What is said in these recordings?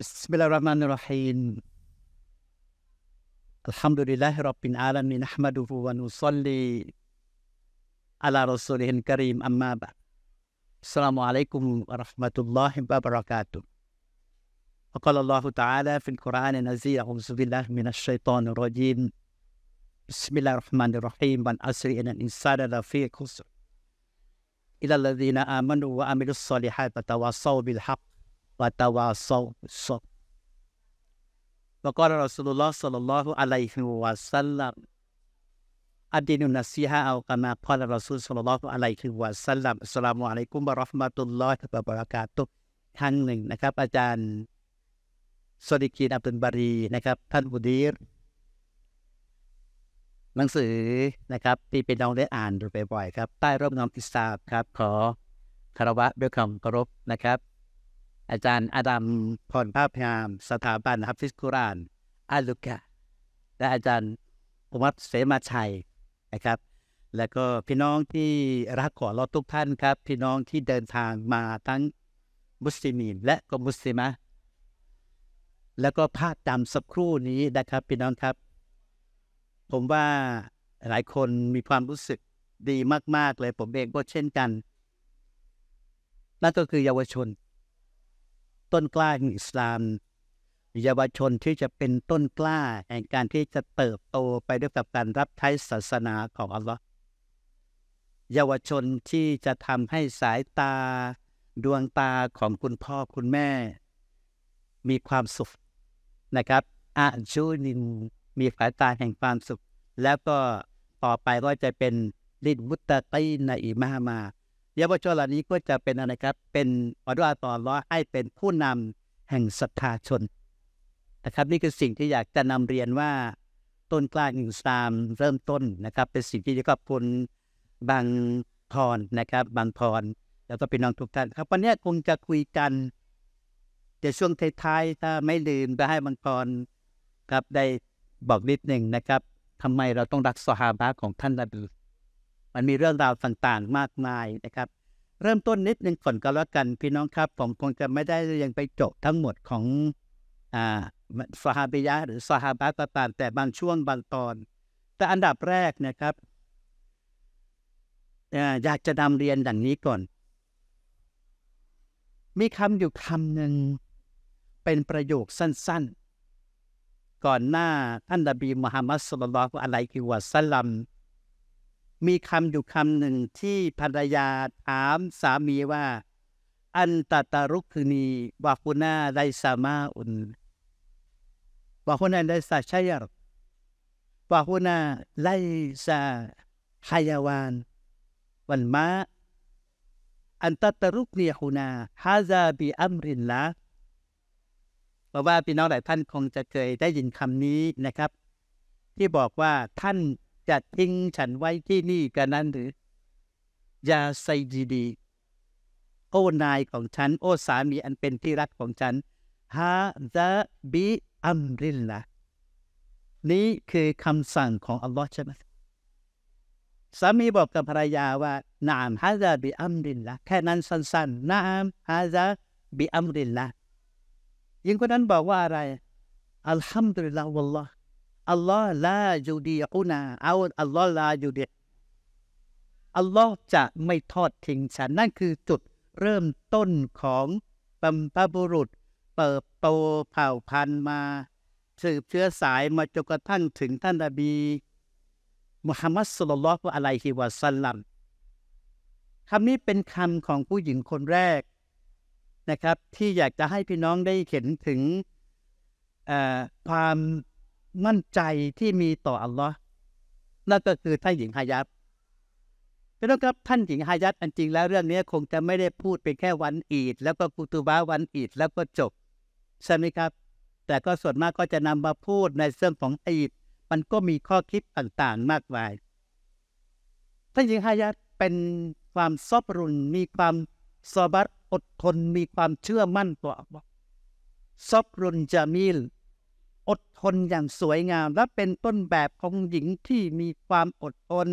بسم الله الرحمن الرحيم الحمد لله رب العالمين نحمده ونصلي على رسوله الكريم أما بعد السلام عليكم ورحمة الله وبركاته وقال الله تعالى في القرآن العزيز أعوذ بالله من الشيطان الرجيم بسم الله الرحمن الرحيم من أسر إن الإنسان لفي خسر إلى الذين آمنوا وعملوا الصالحات وتواصوا بالحق วัตวาซอซอแลกวก็เราสุลลัลสัลลัลลอฮุอะลัยฮิวะสัลลัมอัดีนุนัสีฮะเอากามาพอลเราสุลสัลลัลลอฮุอะลัยฮิวะสัลลัมสลามุอะลัยกุมบะราะห์มะตุลลอฮฺบะบะรากาตุครั้งหนึ่งนะครับ อาจารย์สดิกีนอับดุลบารีนะครับ ท่านบุดีรหนังสือนะครับที่เป็นน้องได้อ่านดูบ่อยๆครับใต้ร่มเงาอิสลามครับขอคารวะเ้ลคำกมเรบนะครับอาจารย์อาดัมพรภาพยาม สถาบันฮับฟิสกุรานอาลุกะ และอาจารย์อุมัตเสมาชัยนะครับ และก็พี่น้องที่รักขอรอทุกท่านครับ พี่น้องที่เดินทางมาทั้งมุสลิมนและก็มุสลิมะแล้วก็ภาพจำสักครู่นี้นะครับ พี่น้องครับ ผมว่าหลายคนมีความรู้สึกดีมาก ๆเลยผมเองก็เช่นกันนั่นก็คือเยาวชนต้นกล้าแห่งอิสลาม เยาวชนที่จะเป็นต้นกล้าแห่งการที่จะเติบโตไปด้วยกับการรับใช้ศาสนาของอัลลอฮ์เยาวชนที่จะทำให้สายตาดวงตาของคุณพ่อคุณแม่ มีความสุขนะครับอาชูนินมีสายตาแห่งความสุข แล้วก็ต่อไปก็จะเป็นลิดมุตตะตีนอิมามาเยาวชนเหล่านี้ก็จะเป็นอะไรครับ เป็นอัลลอฮ์ต่อร้อให้เป็นผู้นำแห่งศรัทธาชนนะครับ นี่คือสิ่งที่อยากจะนำเรียนว่าต้นกล้าอิสลามเริ่มต้นนะครับ เป็นสิ่งที่จะขอบคุณบางพรนะครับบางพร แล้วก็พี่น้องทุกท่านครับวันนี้คงจะคุยกันแต่ช่วงท้ายๆ ถ้าไม่ลืมจะให้บางพรครับได้บอกนิดหนึ่งนะครับทำไมเราต้องรักสหาบะของท่านนบีมันมีเรื่องราวต่าง ๆ มากมายนะครับ เริ่มต้นนิดนึงก่อนก็แล้วกันพี่น้องครับ ผมคงจะไม่ได้ยังไปจบทั้งหมดของ อ่าสหาบิยะหรือสหาบัต่างแต่บางช่วงบางตอน แต่อันดับแรกนะครับ อยากจะนำเรียนดังนี้ก่อน มีคำอยู่คำหนึ่งเป็นประโยคสั้นๆ ก่อนหน้าท่านดบีมุฮัมมัดสุลลัลอะลัยฮิวะสัลลัมมีคำอยู่คำหนึ่งที่ภรรยาถามสามีว่า อันตตารุกคนีวาคุณาไดสามาอุนวาคุณาไดสาชัยรวาคุณาไดสาฮายาวานวันมาอันตตารุกนียคุนาฮาซาบีอัมรินละบอกว่าพี่น้องหลายท่านคงจะเคยได้ยินคำนี้นะครับ ที่บอกว่าท่านจะทิ้งฉันไว้ที่นี่กันนั้นหรือยาไซดีดี โอ้นายของฉัน โอ้สามีอันเป็นที่รักของฉันฮาซาบิอัมริลละนี้คือคำสั่งของอัลลอฮ์ใช่ไหมสามีบอกกับภรรยาว่า นามฮาซาบิอัมริลละแค่นั้นสั้น ๆ นามฮาซาบิอัมริลละยิงคนนั้นบอกว่าอะไรอัลฮัมดุลิลลาห์วัลลอฮ์อัลลอฮ์ลายูดีอุนาเอาอัลลอฮ์ลายูดีอัลลอฮ์จะไม่ทอดทิ้งฉันนั่นคือจุดเริ่มต้นของบัมพบุรุษ เปิดโตเผ่าพันธุ์มาสืบเชื้อสายมาจนกระทั่งถึงท่านนบี มุฮัมมัดสุลลัลวะอะไลฮิวะสัลลัม คำนี้เป็นคำของผู้หญิงคนแรกนะครับ ที่อยากจะให้พี่น้องได้เห็นถึงความมั่นใจที่มีต่ออัลลอฮ์นั่นก็คือท่านหญิงฮายัเพี่น้องครับท่านหญิงฮายัดอันจริงแล้วเรื่องนี้คงจะไม่ได้พูด เป็นแค่วันอีด แล้วก็กุตูบาวันอีดแล้วก็จบ ใช่ไหมครับ แต่ก็ส่วนมากก็จะนำมาพูดในเรื่องของอีดมันก็มีข้อคิดต่างๆมากมาย ท่านหญิงฮายัดเป็นความซอบรุนมีความซอบัตอดทนมีความเชื่อมั่นต่ออัลลอฮ์ซอบรุนจามิลอดทนอย่างสวยงาม และเป็นต้นแบบของหญิงที่มีความอดทน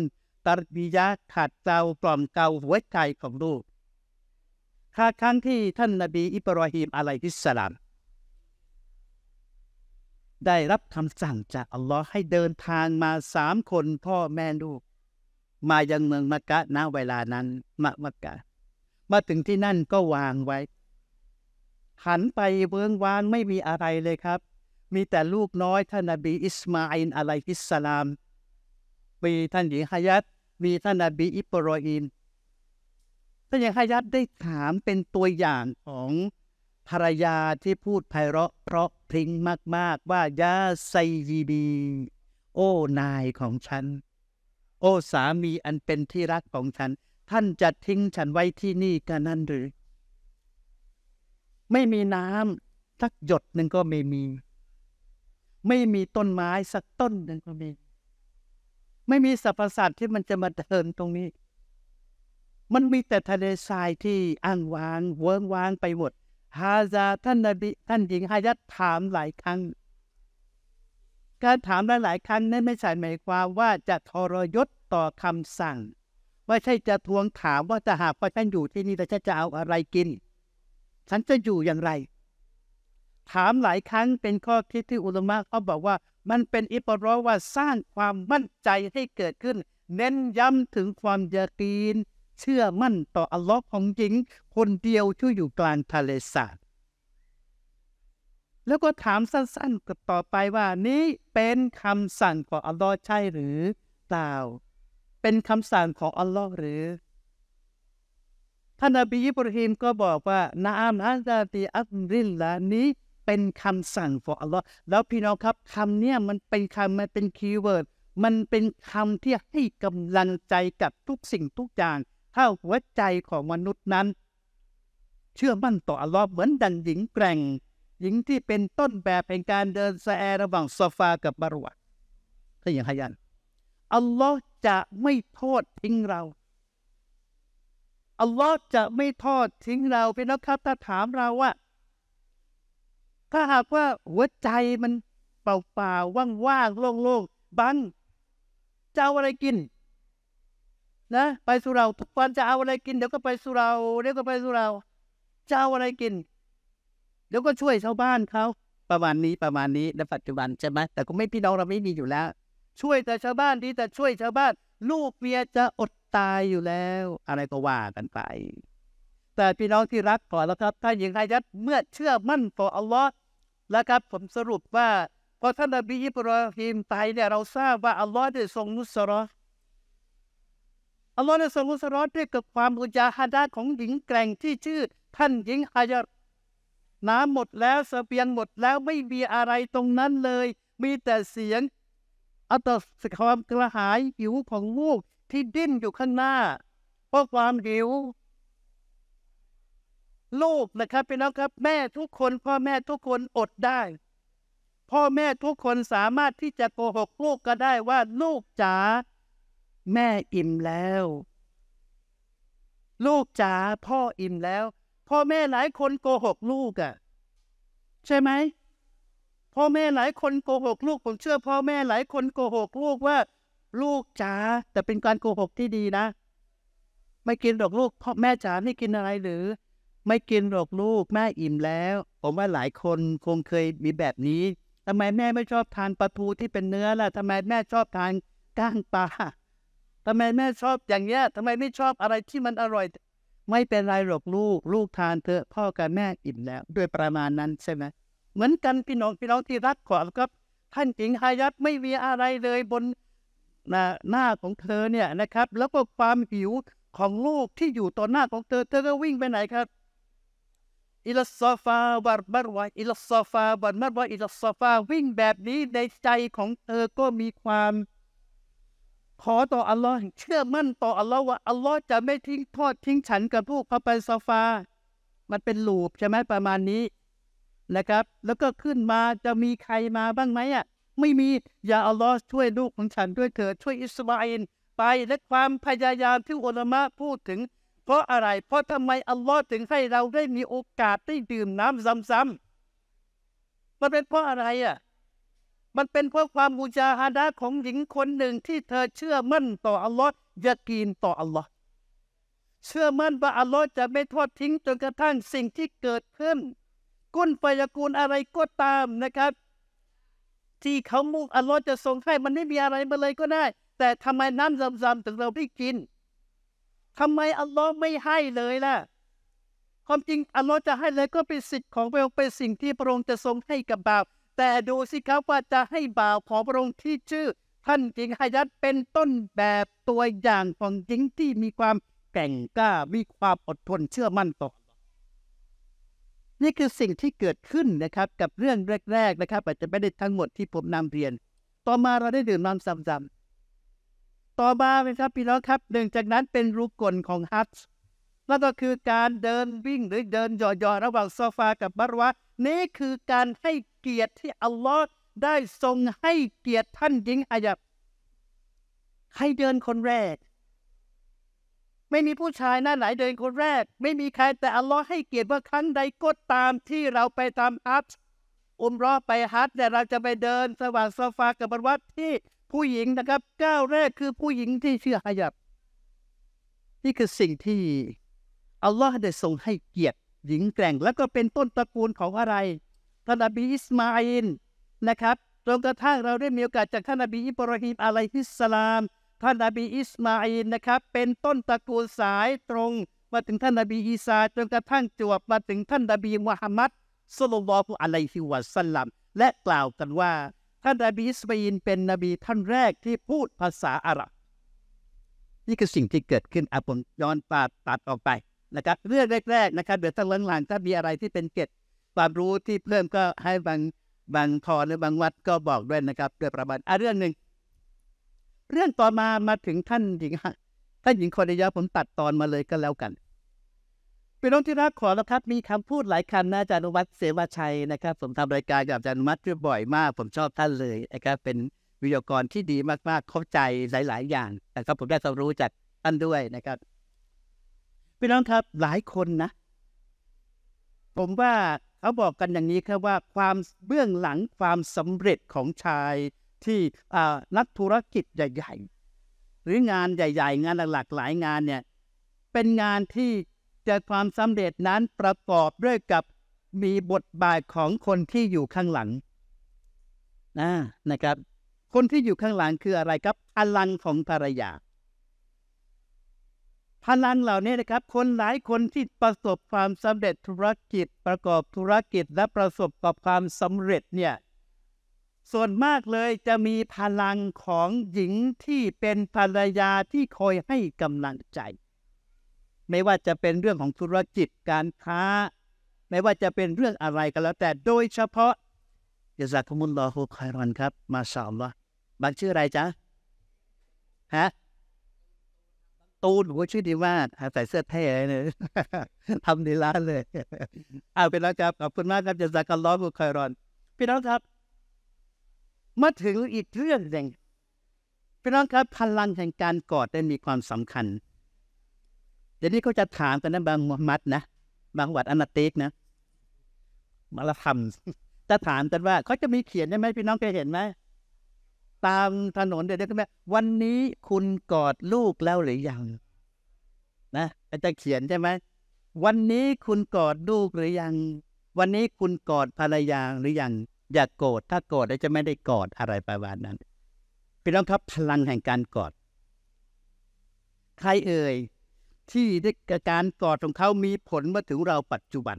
ตรบียะขาดเก้ากล่อมเกาหัวใจของลูกค่าครั้งที่ท่านนบีอิบรอฮิมอะลัยฮิสสลาม ได้รับคำสั่งจาก อัลลอฮ์ให้เดินทางมาสามคนพ่อแม่ลูก มายังเมืองมักกะณเวลานั้นมะมักกะ มาถึงที่นั่นก็วางไว้ หันไปเบื้องวางไม่มีอะไรเลยครับมีแต่ลูกน้อยท่านนบีอิสมาอินอะลัยฮิสสลาม มีท่านหญิงฮายัดมีท่านนบีอิบรออินท่านหญิงฮายัดได้ถามเป็นตัวอย่างของ ภรรยาที่พูดไพเราะเพราะพริ้งมาก ๆว่ายาไซยีบี โอ้นายของฉัน โอ้สามีอันเป็นที่รักของฉัน ท่านจะทิ้งฉันไว้ที่นี่กันนั่นหรือ ไม่มีน้ำสักหยดหนึ่งก็ไม่มีไม่มีต้นไม้สักต้นหนึ่งก็มี ไม่มีสรรพสัตว์ที่มันจะมาเดินตรงนี้ มันมีแต่ทะเลทรายที่อ้างวาง เวิ้งวางไปหมด ฮาซาท่านนบีท่านหญิงฮายัดถามหลายครั้งการถามหลายๆครั้งนั้นไม่ใช่หมายความว่าจะทรยศต่อคำสั่ง ว่าใช่จะทวงถามว่าจะหากว่านอยู่ที่นี่แล้วะจะเอาอะไรกิน ฉันจะอยู่อย่างไรถามหลายครั้งเป็นข้อคิดที่อุลมะเขาบอกว่า มันเป็นอิปรอว่าสร้างความมั่นใจให้เกิดขึ้น เน้นย้ำถึงความยากีน เชื่อมั่นต่ออัลลอฮ์ของหญิง คนเดียวที่อยู่กลางทะเลสาบแล้วก็ถามสั้นๆกต่อไปว่านี้เป็นคำสั่งของอัลลอฮ์ใช่หรือเปล่าเป็นคำสั่งของอัลลอฮ์หรือท่านอบีอิบราฮิมก็บอกว่า นาอามอัลลาตีอัลริลลานี้เป็นคำสั่งของอัลลอฮ์แล้วพี่น้องครับคำเนี้ยมันเป็นคำมันเป็นคีย์เวิร์ด มันเป็นคำที่ให้กำลังใจกับทุกสิ่งทุกอย่าง ถ้าหัวใจของมนุษย์นั้น เชื่อมั่นต่ออัลลอฮ์เหมือนดังหญิงแกร่ง หญิงที่เป็นต้นแบบแห่งการเดินแสแอระหว่างซฟากับบารวะถ้าอย่างไรยันอัลลอฮ์จะไม่โทษทิ้งเราอัลลอฮ์จะไม่ทอดทิ้งเราพี่น้องครับ ถ้าถามเราว่าถ้าหากว่าหัวใจมันเปล่าๆว่างๆโล่งๆบันจะเอาอะไรกิน นะ ไปสุเราทุกวันจะเอาอะไรกินเดี๋ยวก็ไปสุเราเดี๋ยวก็ไปสุเรา จะเอาอะไรกิน เดี๋ยวก็ช่วยชาวบ้านเขา ประมาณนี้ประมาณนี้ในปัจจุบันใช่ไหมแต่ก็ไม่พี่น้อง เราไม่มีอยู่แล้ว ช่วยแต่ชาวบ้าน ดี แต่ช่วยชาวบ้าน ลูกเมียจะอดตายอยู่แล้ว อะไรก็ว่ากันไป แต่พี่น้องที่รักก่อนแล้วครับถ้าหญิงไทยัดเมื่อเชื่อมั่นต่ออัลลอฮ์แล้วครับผมสรุปว่าพอท่านนบีอิบราฮิมตายเนี่ยเราทราบว่าอัลลอฮ์ได้ทรง นุสรออัลลอฮ์ได้ทรงนุสรอด้วยกับความอุจาฮาดาของหญิงแกร่งที่ชื่อท่านหญิงฮายาน้ำหมดแล้วสเสบียงหมดแล้วไม่มีอะไรตรงนั้นเลย มีแต่เสียง อัตสความกระหายหิวของลูกที่ดิ้นอยู่ข้างหน้าเพราะความหิวลูกนะครับพี่น้องครับแม่ทุกคนพ่อแม่ทุกคนอดได้ พ่อแม่ทุกคนสามารถที่จะโกหกลูกก็ได้ว่า ลูกจ๋าแม่อิ่มแล้ว ลูกจ๋าพ่ออิ่มแล้ว พ่อแม่หลายคนโกหกลูกอะ่ะ ใช่ไหมพ่อแม่หลายคนโกหกลูกผมเชื่อพ่อแม่หลายคนโกหกลูกว่า ลูกจ๋าแต่เป็นการโกหกที่ดีนะ ไม่กินดอกลูก พ่อแม่จ๋าไม่กินอะไรหรือไม่กินหรอกลูกแม่อิ่มแล้ว ผมว่าหลายคนคงเคยมีแบบนี้ ทำไมแม่ไม่ชอบทานปลาทูที่เป็นเนื้อล่ะทำไมแม่ชอบทานก้างปลาทำไมแม่ชอบอย่างเงี้ยทำไมไม่ชอบอะไรที่มันอร่อย ไม่เป็นไรหรอกลูกลูกทานเถอะ พ่อกับแม่อิ่มแล้วด้วยประมาณนั้นใช่ไหมเหมือนกันพี่น้องพี่น้องที่รักขอครับท่านจิงฮายัดไม่มีอะไรเลยบนหน้าหน้าของเธอเนี่ยนะครับ แล้วก็ความหิวของลูกที่อยู่ต่อหน้าของเธอเธอก็วิ่งไปไหนครับอิลซอฟาบัดมารวยอิลซอฟาบัดมารวยอิลซอฟาวิ่งแบบนี้ในใจของเธอก็มีความ ขอต่ออัลลอฮ์เชื่อมั่น ต่ออัลลอฮ์ว่าอัลลอฮ์จะไม่ทิ้งทอดทิ้งฉันกับพวกเขาไปซอฟา มันเป็นลูปใช่ไหมประมาณนี้นะครับ แล้วก็ขึ้นมาจะมีใครมาบ้างไหมอ่ะไม่มีอย่าอัลลอฮ์ช่วยลูกของฉันด้วยเถิดช่วยอิสมาอินไปและความพยายามที่อุลามะพูดถึงเพราะอะไร เพราะทำไมอัลลอฮ์ถึงให้เราได้มีโอกาสได้ดื่มน้ำซ้ำๆมันเป็นเพราะอะไรอ่ะ มันเป็นเพราะความบูชาฮาดาของหญิงคนหนึ่งที่เธอเชื่อมั่นต่ออัลลอฮ์ยากีนต่ออัลลอฮ์เชื่อมั่นว่าอัลลอฮ์จะไม่ทอดทิ้งจนกระทั่งสิ่งที่เกิดขึ้น กุ้นไฟยากูลอะไรก็ตามนะครับ ที่เขามุกอัลลอฮ์จะทรงให้มันไม่มีอะไรมาเลยก็ได้ แต่ทำไมน้ำซ้ำๆถึงเราได้กินทำไมอัลลอฮ์ไม่ให้เลยล่ะ ความจริง อัลลอฮ์จะให้เลยก็เป็นสิทธิ์ของพระองค์เป็นสิ่งที่พระองค์จะทรงให้กับบ่าว แต่ดูสิครับว่าจะให้บ่าวของพระองค์ที่ชื่อ ท่านหญิงฮายัดเป็นต้นแบบตัวอย่างของหญิงที่มีความแก่งกล้ามีความอดทนเชื่อมั่นต่อ นี่คือสิ่งที่เกิดขึ้นนะครับ กับเรื่องแรกๆนะครับ อาจจะไม่ได้ทั้งหมดที่ผมนำเรียน ต่อมาเราได้ดื่มน้ำซ้ำๆต่อมาเป็นครับพี่น้องครับหนึ่งจากนั้นเป็นรูกลของฮัตนั่นก็คือการเดินวิ่งหรือเดินหย่อๆระหว่างโซฟากับบารวะ นี่คือการให้เกียรติที่อัลลอฮ์ได้ทรงให้เกียรติท่านหญิงอายับให้เดินคนแรก ไม่มีผู้ชายหน้าไหนเดินคนแรก ไม่มีใครแต่อัลลอฮ์ให้เกียรติว่าครั้งใดก็ตามที่เราไปตามอัพอุมรอไปฮัทแต่เราจะไปเดินสว่างโซฟากับบารวะที่ผู้หญิงนะครับก้าวแรกคือผู้หญิงที่เชื่อฮายับนี่คือสิ่งที่อัลลอฮ์ได้ทรงให้เกียรติหญิงแกร่งแล้วก็เป็นต้นตระกูลของอะไรท่านอบีอิสมาอินนะครับจนกระทั่งเราได้มีโอกาสจากท่านอบีอิบราฮิมอะลัยฮิสสลาม ท่านอบีอิสมาอินนะครับ เป็นต้นตระกูลสายตรงมาถึงท่านอบีอีซาจนกระทั่งจวบมาถึงท่านอบีมุฮัมมัดสุลลัลลอฮุอะลัยฮิวะสัลลัมและกล่าวกันว่าท่านนบีอิสมาอินเป็นนบีท่านแรกที่พูดภาษาอาหรับนี่คือสิ่งที่เกิดขึ้นอาผมย้อนตัดตัดออกไปนะครับ เรื่องแรก ๆ นะครับเดี๋ยวตั้งหลังๆถ้ามีอะไรที่เป็นเกตความรู้ที่เพิ่มก็ให้บางบางทอหรือบางวัดก็บอกด้วยนะครับโดยประมาณอ่ะเรื่องหนึ่งเรื่องต่อมามาถึงท่านหญิงท่านหญิงคนเดียวผมตัดตอนมาเลยก็แล้วกันพี่น้องที่รักขอรับครับ มีคำพูดหลายคำนะอาจารย์นวัตเสวชัยนะครับผมทำรายการกับอาจารย์นวัตบ่อยมาก ผมชอบท่านเลยนะครับเป็นวิทยากรที่ดีมาก ๆ เข้าใจหลายๆอย่างนะครับผมได้ความรู้จากท่านด้วยนะครับพี่น้องครับหลายคนนะ ผมว่าเขาบอกกันอย่างนี้ครับว่าความเบื้องหลังความสำเร็จของชายที่นักธุรกิจใหญ่ ๆ หรืองานใหญ่ ๆ งานหลักๆหลายงานเนี่ย เป็นงานที่แต่ความสำเร็จนั้นประกอบด้วยกับมีบทบาทของคนที่อยู่ข้างหลังนะนะครับ คนที่อยู่ข้างหลังคืออะไรครับพลังของภรรยาพลังเหล่านี้นะครับคนหลายคนที่ประสบความสำเร็จธุรกิจประกอบธุรกิจและประสบกับความสำเร็จเนี่ยส่วนมากเลยจะมีพลังของหญิงที่เป็นภรรยาที่คอยให้กำลังใจไม่ว่าจะเป็นเรื่องของธุรกิจการค้า ไม่ว่าจะเป็นเรื่องอะไรก็แล้ว แต่โดยเฉพาะยาซาคุมุลลอฮุคอยรอนครับ มาสอนว่าบางชื่ออะไรจ๊ะฮะตูนผมก็ชื่อดีมากใส่เสื้อเท่เลยทำดีล้านเลย เอาเป็นแล้วครับขอบคุณมากครับยาซากัลลอฮุคอยรอน พี่น้องครับมาถึงอีกเรื่องหนึ่งพี่น้องครับพลังแห่งการกอดได้มีความสำคัญดี๋ยวนี้เขาจะถามกันนะบางมัด นะบางวัดอนาติกนะมาละธรรมจะถามกันว่าเขาจะมีเขียนใช่ไหมพี่น้องเคยเห็นไหมตามถนนเดี๋ยวนี้ก็แม่วันนี้คุณกอดลูกแล้วหรือยังนะอาจารย์เขียนใช่ไหม วันนี้คุณกอดลูกหรือยัง วันนี้คุณกอดภรรยาหรือยังอย่ากโกรธถ้าโกรธแล้วจะไม่ได้กอดอะไรประมาณนั้น พี่น้องครับ พลังแห่งการกอด ใครเอ่ยที่การกอดของเขามีผลมาถึงเราปัจจุบัน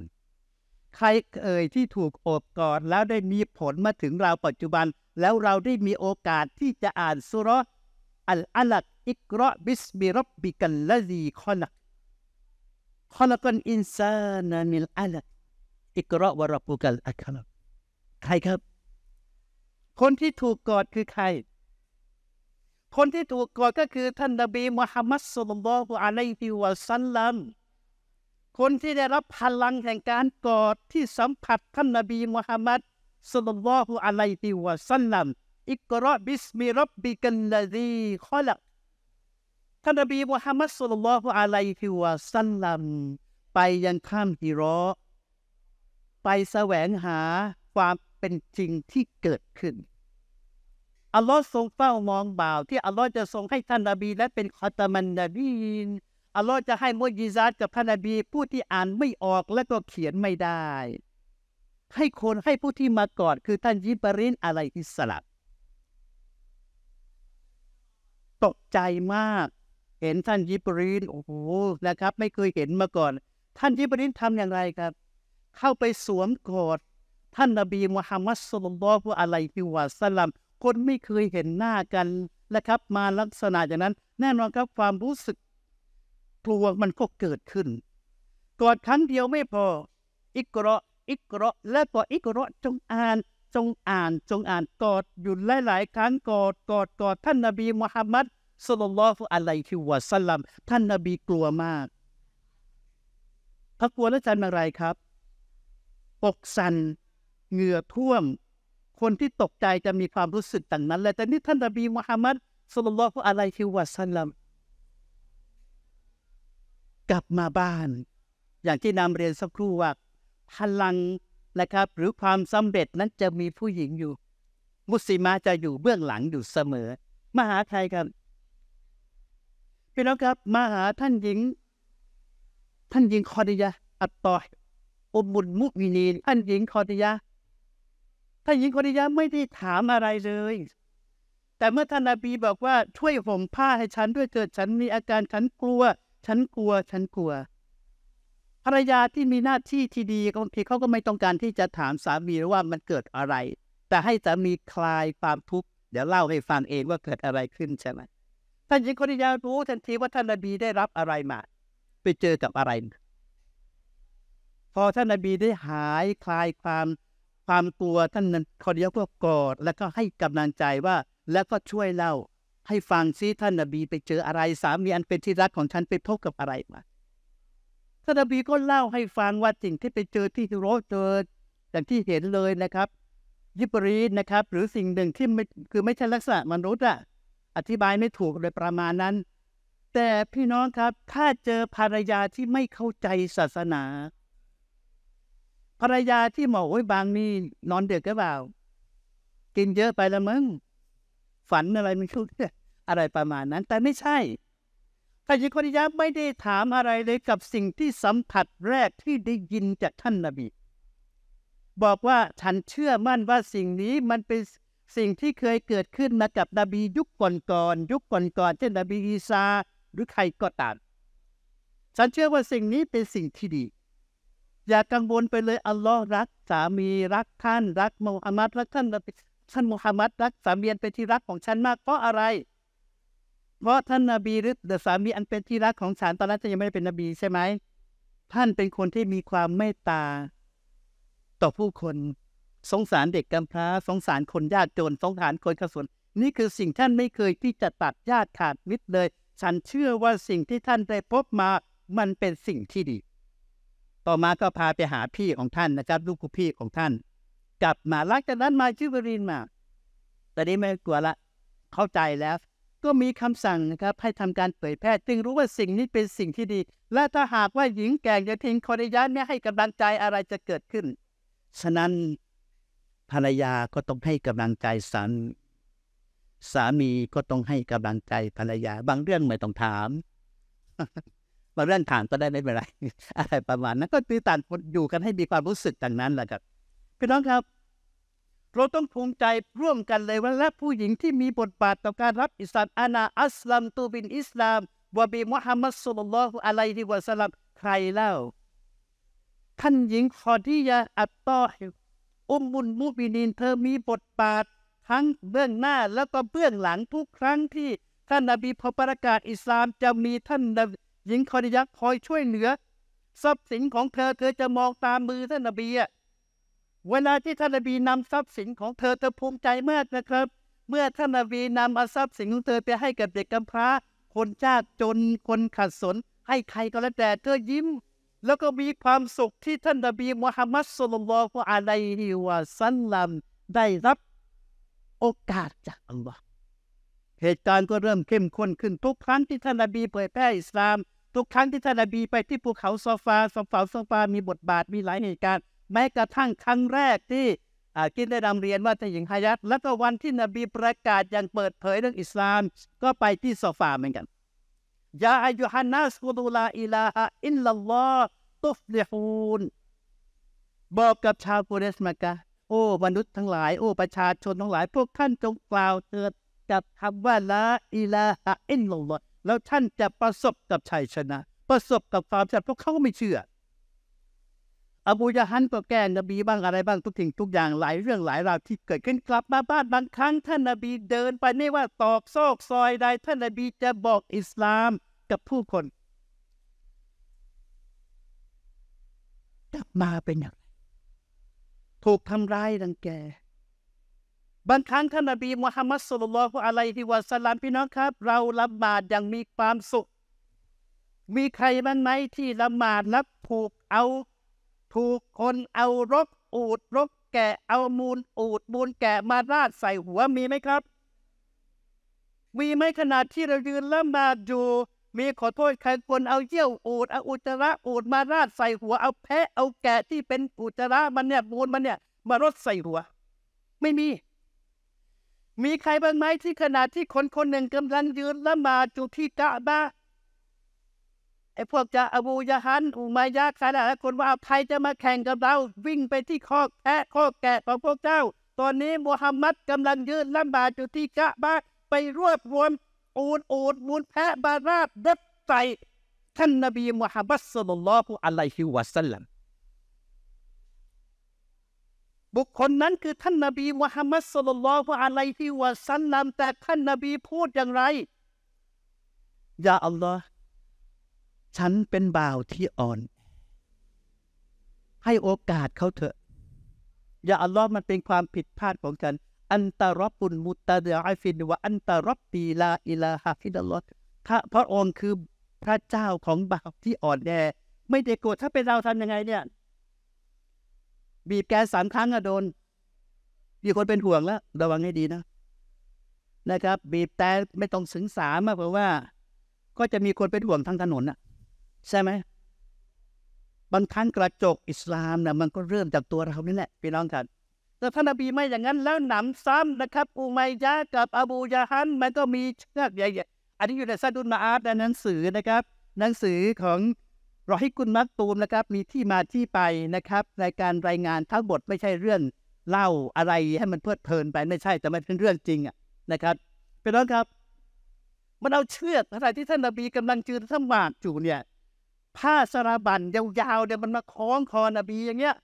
ใครเอ่ยที่ถูกโอบกอดแล้วได้มีผลมาถึงเราปัจจุบัน แล้วเราได้มีโอกาสที่จะอ่านสุรอัลอัลักอิกรอบิสมิรบบิกันละซีคอนักคอนักนอินซานามิลอัลักอิกรอวรบบุกัลอัคลักใครครับ คนที่ถูกกอดคือใครคนที่ถูกกดก็คือท่านนบีมุฮัมมัดสุลลัลอะลัยฮิวะสัลลัม คนที่ได้รับพลังแห่งการกอดที่สัมผัสท่านนบีมุฮัมมัดสุลลัลอะลัยฮิวะสัลลัมอิกรอบิสมิรับบิกันลดีขอลักท่านนบีมุฮัมมัดสุลลัลอะลัยฮิวะสัลลัมไปยังข้ามฮิรอไปแสวงหาความเป็นจริงที่เกิดขึ้นอัลลอฮ์ทรงเฝ้ามองบ่าวที่อัลลอฮ์จะทรงให้ท่านนบีและเป็นคอตมันนบีอัลลอฮ์จะให้มุยิซาตกับท่านนบีผู้ที่อ่านไม่ออกและก็เขียนไม่ได้ ให้คนให้ผู้ที่มากอดคือท่านยิบรินอะไรอิสลับตกใจมาก เห็นท่านยิบรินโอ้โหนะครับ ไม่เคยเห็นมาก่อน ท่านยิบรินทำอย่างไรครับ เข้าไปสวมกอดท่านนบีมุฮัมมัดสุลลัลวะอะลัยฮิวะสัลลัมคนไม่เคยเห็นหน้ากันนะครับมาลักษณะอย่างนั้น แน่นอนครับความรู้สึกกลัวมันก็เกิดขึ้นกอดครั้งเดียวไม่พออิกระอิกระและก่อิกระจงอ่านจงอ่านจงอ่านกอดอยู่หลายๆครั้งกอดกอดกอด ท่านนบีมุฮัมมัดสุลลัลฟุอะลรคฮิวะสลัมท่านนบีกลัวมากพระกลัวแล้วจันอะไรครับ ปกสันเหงื่อท่วมคนที่ตกใจจะมีความรู้สึกต่างนั้นแหละแต่นี่ท่านนบีมุฮัมมัดสุลลัลฮุอะไรคือวดสัลลัมกลับมาบ้าน อย่างที่นำเรียนสักครู่ว่าพลังนะครับ หรือความสำเร็จนั้นจะมีผู้หญิงอยู่ มุสีมาจะอยู่เบื้องหลังอยู่เสมอมาหาใครครับพี่น้องครับมาหาท่านหญิง ท่านหญิงคอดิยะอัตตออุบุลมุวินีท่านหญิงคอดิยะท่านหญิงนนีิยาไม่ได้ถามอะไรเลย แต่เมื่อท่านนาบีบอกว่า ช่วยห่มผ้าให้ฉันด้วย เกิดฉันมีอาการฉันกลัว ฉันกลัว ฉันกลัว ภรรยาที่มีหน้าที่ที่ดีบางทีเขาก็ไม่ต้องการที่จะถามสามีว่ามันเกิดอะไร แต่ให้สามีคลายความทุกข์ เดี๋ยวเล่าให้ฟังเองว่าเกิดอะไรขึ้นใช่ไหมท่านหญิงนนีิยารู้ทันทีว่าท่านนาบีได้รับอะไรมา ไปเจอกับอะไร พอท่านนาบีได้หายคลายความความกลัวท่านนั้นคาเดียวก็กอดแล้วก็ให้กำลังใจว่า แล้วก็ช่วยเล่าให้ฟังซิท่านนบีไปเจออะไร สามีอันเป็นที่รักของฉันไปพบกับอะไรมาท่านนบีก็เล่าให้ฟังว่าสิ่งที่ไปเจอที่ฮิโรเจออย่างที่เห็นเลยนะครับ ยิบรีนะครับหรือสิ่งหนึ่งที่ไม่คือไม่ใช่ลักษณะมนุษย์อะอธิบายไม่ถูกโดยประมาณนั้น แต่พี่น้องครับถ้าเจอภรรยาที่ไม่เข้าใจศาสนาภรรยาที่หมอโอ้ยบางนี่นอนเดือกก็เปล่ากินเยอะไปละมึง ฝันอะไรมันคืออะไรประมาณนั้น แต่ไม่ใช่ขยิคนยะไม่ได้ถามอะไรเลยกับสิ่งที่สัมผัสแรกที่ได้ยินจากท่านนบี บอกว่าฉันเชื่อมั่นว่าสิ่งนี้มันเป็นสิ่งที่เคยเกิดขึ้นมากับนบี ยุคก่อนๆยุคก่อนๆเช่นนบีอีซา หรือใครก็ตามฉันเชื่อว่าสิ่งนี้เป็นสิ่งที่ดีอย่ากกังวลไปเลยอัลลอฮ์รักสามีรักท่านรักมูฮัมหมัดรักท่านท่านมูฮัมหมัดรักสามีอันเป็นที่รักของฉันมากเพราะอะไรเพราะท่านนาบีหรือสามีอันเป็นที่รักของฉันตอนนั้นจะยังไม่ได้เป็นนบีใช่ไหมท่านเป็นคนที่มีความเมตตา ต่อผู้คนสงสารเด็กกำพร้าสงสารคนยากจน สงสารคนขสุนนี่คือสิ่งท่านไม่เคยที่จะตัดญาติขาดมิตรเลย ฉันเชื่อว่าสิ่งที่ท่านได้พบมามันเป็นสิ่งที่ดีต่อมาก็พาไปหาพี่ของท่านนะครับ ลูกคุพี่ของท่าน กลับมาหลังจากนั้นมาชื่อบรินมาตอนนี้ไม่กลัวละเข้าใจแล้ว ก็มีคำสั่งนะครับให้ทำการเผยแพร่จึงรู้ว่าสิ่งนี้เป็นสิ่งที่ดี และถ้าหากว่าหญิงแก่จะทิ้งคอรยานไม่ให้กำลังใจอะไรจะเกิดขึ้น ฉะนั้นภรรยาก็ต้องให้กำลังใจสามีสามีก็ต้องให้กำลังใจ ภรรยาบางเรื่องไม่ต้องถามมาเรื่องฐานก็ได้ไม่เป็นไร อะไรประมาณนั้นก็ตีต่างนอยู่กันให้มีความรู้สึกดังนั้นแหละครับพี่น้องครับ เราต้องภูมิใจร่วมกันเลยว่าและผู้หญิงที่มีบทบาทต่อการรับอิสลามอานาอัสลัมตูบินอิสลามวะบีมุฮัมมัดสุลลัลฮุอะลัยฮิวะสัลลัม ใครเล่าท่านหญิงคอดียาอัตตอฮิอุมมุนมุบินินเธอมีบทบาท ทั้งเบื้องหน้าแล้วก็เบื้องหลังทุกครั้งที่ท่านนบีพอประกาศอิสลาม จะมีท่านหญิงคอนิยักคอยช่วยเหลือทรัพย์สินของเธอเธอจะมองตามมือท่านนบีอะเวลาที่ท่านนบีนำทรัพย์สินของเธอเธอภูมิใจมากนะครับ เมื่อท่านนบีนำเอาทรัพย์สินของเธอไปให้กับเด็กกำพร้า คนชาติจนคนขัดสน ให้ใครก็แล้วแต่เธอยิ้ม แล้วก็มีความสุขที่ท่านนบีมุฮัมมัดสุลลัลของอะลัยฮิวะซัลลัมได้รับ โอกาสจากอัลลอฮ์เหตุการณ์ก็เริ่มเข้มข้นขึ้นทุกครั้งที่ท่านนบีเผยแพร่อิสลามทุกครั้งที่ท่านนบีไปที่ภูเขาซอฟาสองฝาซอฟามีบทบาทมีหลายเหตุการณ์ แม้กระทั่งครั้งแรกที่กินได้นำเรียนว่าจะหญิงฮายัต แล้วก็วันที่นบีประกาศอย่างเปิดเผยเรื่องอิสลามก็ไปที่ซอฟาเหมือนกัน ยาอายุฮันนัสกุดูลาอิลาฮอินลลอฮตุฟลิฮูน บอกกับชาวกุเรสมากะ โอ้มนุษย์ทั้งหลาย โอ้ประชาชนทั้งหลาย พวกท่านจงกล่าวเถิดกับคำว่าละอิลาฮอินลลลอฮแล้วท่านจะประสบกับชัยชนะ ประสบกับความสำเร็จเพราะเขาก็ไม่เชื่อ อบูยะฮันก็แก้นบีบ้างอะไรบ้างทุกทิ่งทุกอย่างหลายเรื่องหลายราวที่เกิดขึ้นกลับมาบ้านบางครั้ง ท่านนบีเดินไปไม่ว่าตอกซอกซอยใดท่านนบีจะบอกอิสลามกับผู้คนกลับมาเป็นอย่างไรถูกทำร้ายรังแกบางครั้งท่านนบีมุฮัมมัดสุลลัลฮุอะลัยฮิวะสลามพี่น้องครับ เราละหมาดอย่างมีความสุขมีใครบ้างไหมที่ละหมาดร้วผูกเอา ถูกคนเอารกอูดรกแกะเอามูลอูดมูลแกะมาราดใส่หัวมีไหมครับ มีไหมขนาดที่เรายืนละหมาดอยู่มีขอโทษใครคนเอาเยี่ยวอูดเอาอุจาระอูดมาราดใส่หัวเอาแพะเอาแกะที่เป็นอุจาระมันเนี่ยมูลมันเนี่ย มารดใส่หัว ไม่มีมีใครบ้างไหมที่ขณะที่คนคนหนึ่งกำลังยืนละหมาดอยู่ที่กะบะไอ้พวกจะอบูยะฮันอุมายะคนาดคนว่าใครจะมาแข่งกับเราวิ่งไปที่คอกแพะคอกแกะของพวกเจ้า ตอนนี้มูฮัมมัดกำลังยืนละหมาดอยู่ที่กะบะไปรวบรวม อูดอูดมูลแพะบาราดเด็บใส่ท่านนบีมุฮัมมัดสุลลัลลอฮุอะลัยฮิวะสัลลัมบุคคลนั้นคือท่านนาบีมุฮัมมัดสุลลัลฮุอะลัยฮิวะซัลลัมแต่ท่านนาบีพูดอย่างไรยาอัลลอฮ์ฉันเป็นบ่าวที่อ่อน ให้โอกาสเขาเถอะยาอัลลอฮ์มันเป็นความผิดพลาดของฉัน อันตารบุนมุตตะเดอฟินวะอันตารบปีลาอิลาฮะฟิดลลลอระพระองค์คือพระเจ้าของบ่าวที่อ่อนแอไม่ได้โกรธถ้าเป็นเราทำยังไงเนี่ยบีบแกสามครั้งอะโดน มีคนเป็นห่วงแล้ว ระวังให้ดีนะ นะครับ บีบแต่ไม่ต้องถึงสามเพราะว่า ก็จะมีคนเป็นห่วงทางถนนอะใช่ไหมบางครั้งกระจกอิสลามนะมันก็เริ่มจากตัวเรานี่แหละพี่น้องครับแต่ท่านอบีไม่อย่างนั้น แล้วหนำซ้ำนะครับอุมัยยะกับอบูยาฮัน มันก็มีเชือกใหญ่ๆอันนี้อยู่ในซาดุลมาอาร์ตในหนังสือนะครับ หนังสือของรอให้คุณมักตูมนะครับมีที่มาที่ไปนะครับรายการรายงานทั้งหมดไม่ใช่เรื่องเล่าอะไรให้มันเพลิดเพลินไปไม่ใช่แต่มันเป็นเรื่องจริงอะนะครับเป็นน้องครับ มันเอาเชือกอะไรที่ท่านนบีกำลังจืดทมากอยู่เนี่ยผ้าสราบันยาวๆเดี๋ยวมันมาคล้องคอนบีอย่างเงี้ย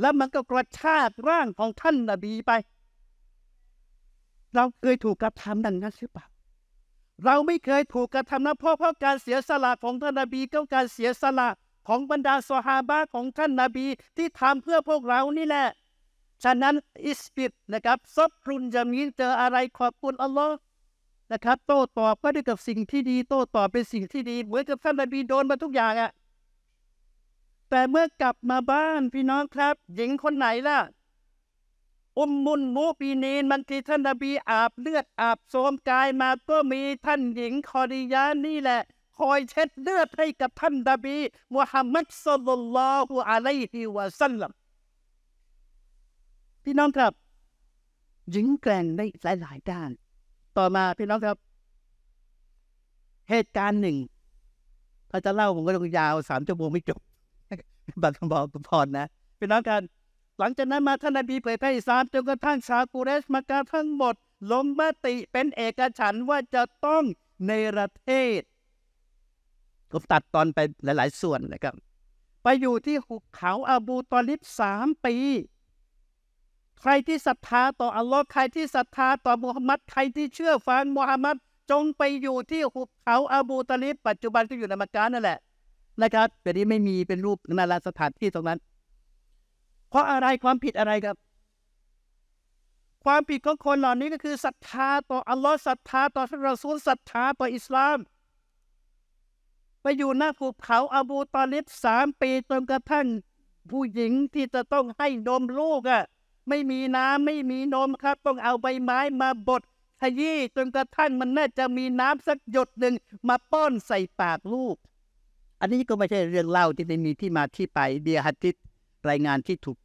แล้วมันก็กระชากร่างของท่านนบีไป เราเคยถูกกระทำดังนั้นใช่ปะเราไม่เคยถูกกระทำนะเพราะเพราะการเสียสละของท่านนบีก็การเสียสละของบรรดาสหาบะของท่านนบีที่ทำเพื่อพวกเรานี่แหละ ฉะนั้น อิสปิดนะครับซบรุนจะมีเจออะไรขอบคุณอัลลอฮ์นะครับ โต้ตอบ ก็ได้กับสิ่งที่ดีโต้ตอบเป็นสิ่งที่ดี เหมือนกับท่านนบีโดนมาทุกอย่างอะแต่เมื่อกลับมาบ้านพี่น้องครับ หญิงคนไหนล่ะอุมมุนมูปีนีนมันที่ท่านนบี อาบเลือดอาบโสมกายมา ก็มีท่านหญิงคอรียานี่แหละ คอยเช็ดเลือดให้กับท่านนบีมุฮัมมัดสุลลัลลอฮุอะลัยฮิวะสัลลัมพี่น้องครับ หญิงแกร่งในหลายๆด้าน ต่อมาพี่น้องครับ เหตุการณ์หนึ่งถ้าจะเล่าผมก็ต้องยาวสามชั่วโมงไม่จบบัตรคนบอกพรนะพี่น้องกันหลังจากนั้นมาท่านนบีเผยแพร่อิสลามจนกระทั่งชาวกุเรชมากาทั้งหมดลงมติเป็นเอกฉันว่าจะต้องในประเทศผมตัดตอนไปหลาย ๆ ส่วนนะครับ ไปอยู่ที่หุบเขาอาบูตอลิบสามปี ใครที่ศรัทธาต่ออัลลอฮ์ใครที่ศรัทธาต่อมุฮัมมัดใครที่เชื่อฟังมุฮัมมัดจงไปอยู่ที่หุบเขาอาบูตอลิบปัจจุบันก็อยู่ในมักกะนั่นแหละนะครับแต่นี้ไม่มีเป็นรูปนาราสถานที่ตรงนั้นพราะอะไรความผิดอะไรครับ ความผิดของคนเหล่านี้ก็คือศรัทธา ต่ออัลลอฮ์ศรัทธา ต่อพระรอซูลศรัทธาต่ออิสลาม ไปอยู่หน้าภูเขาอบูตาลิบสามปีจนกระทั่งผู้หญิงที่จะต้องให้นมลูกอะ่ะไม่มีน้ำไม่มีนมครับ ต้องเอาใบไม้มาบดขยี้จนกระทั่งมันน่าจะมีน้ำสักหยดหนึ่งมาป้อนใส่ปากลูกอันนี้ก็ไม่ใช่เรื่องเล่าที่ไม่มีที่มาที่ไปเดียฮัติสรายงานที่ถูก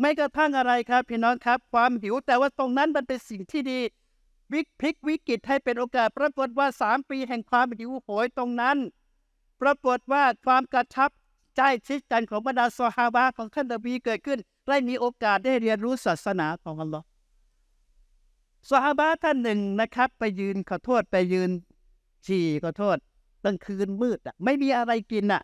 ไม่กระทั่งอะไรครับพี่น้องครับความหิวแต่ว่าตรงนั้นมันเป็นสิ่งที่ดีวิกพลิกวิกฤตให้เป็นโอกาสปรากฏว่าสามปีแห่งความหิวโหยตรงนั้น ปรากฏว่าความกระชับใจชิดกันของบรรดาซอฮาบะของท่านนบีเกิดขึ้น ได้มีโอกาสได้เรียนรู้ศาสนาของอัลลอฮ์ซอฮาบะท่านหนึ่งนะครับ ไปยืนขอโทษไปยืนฉี่ขอโทษกลางคืนมืดอ่ะไม่มีอะไรกินอ่ะ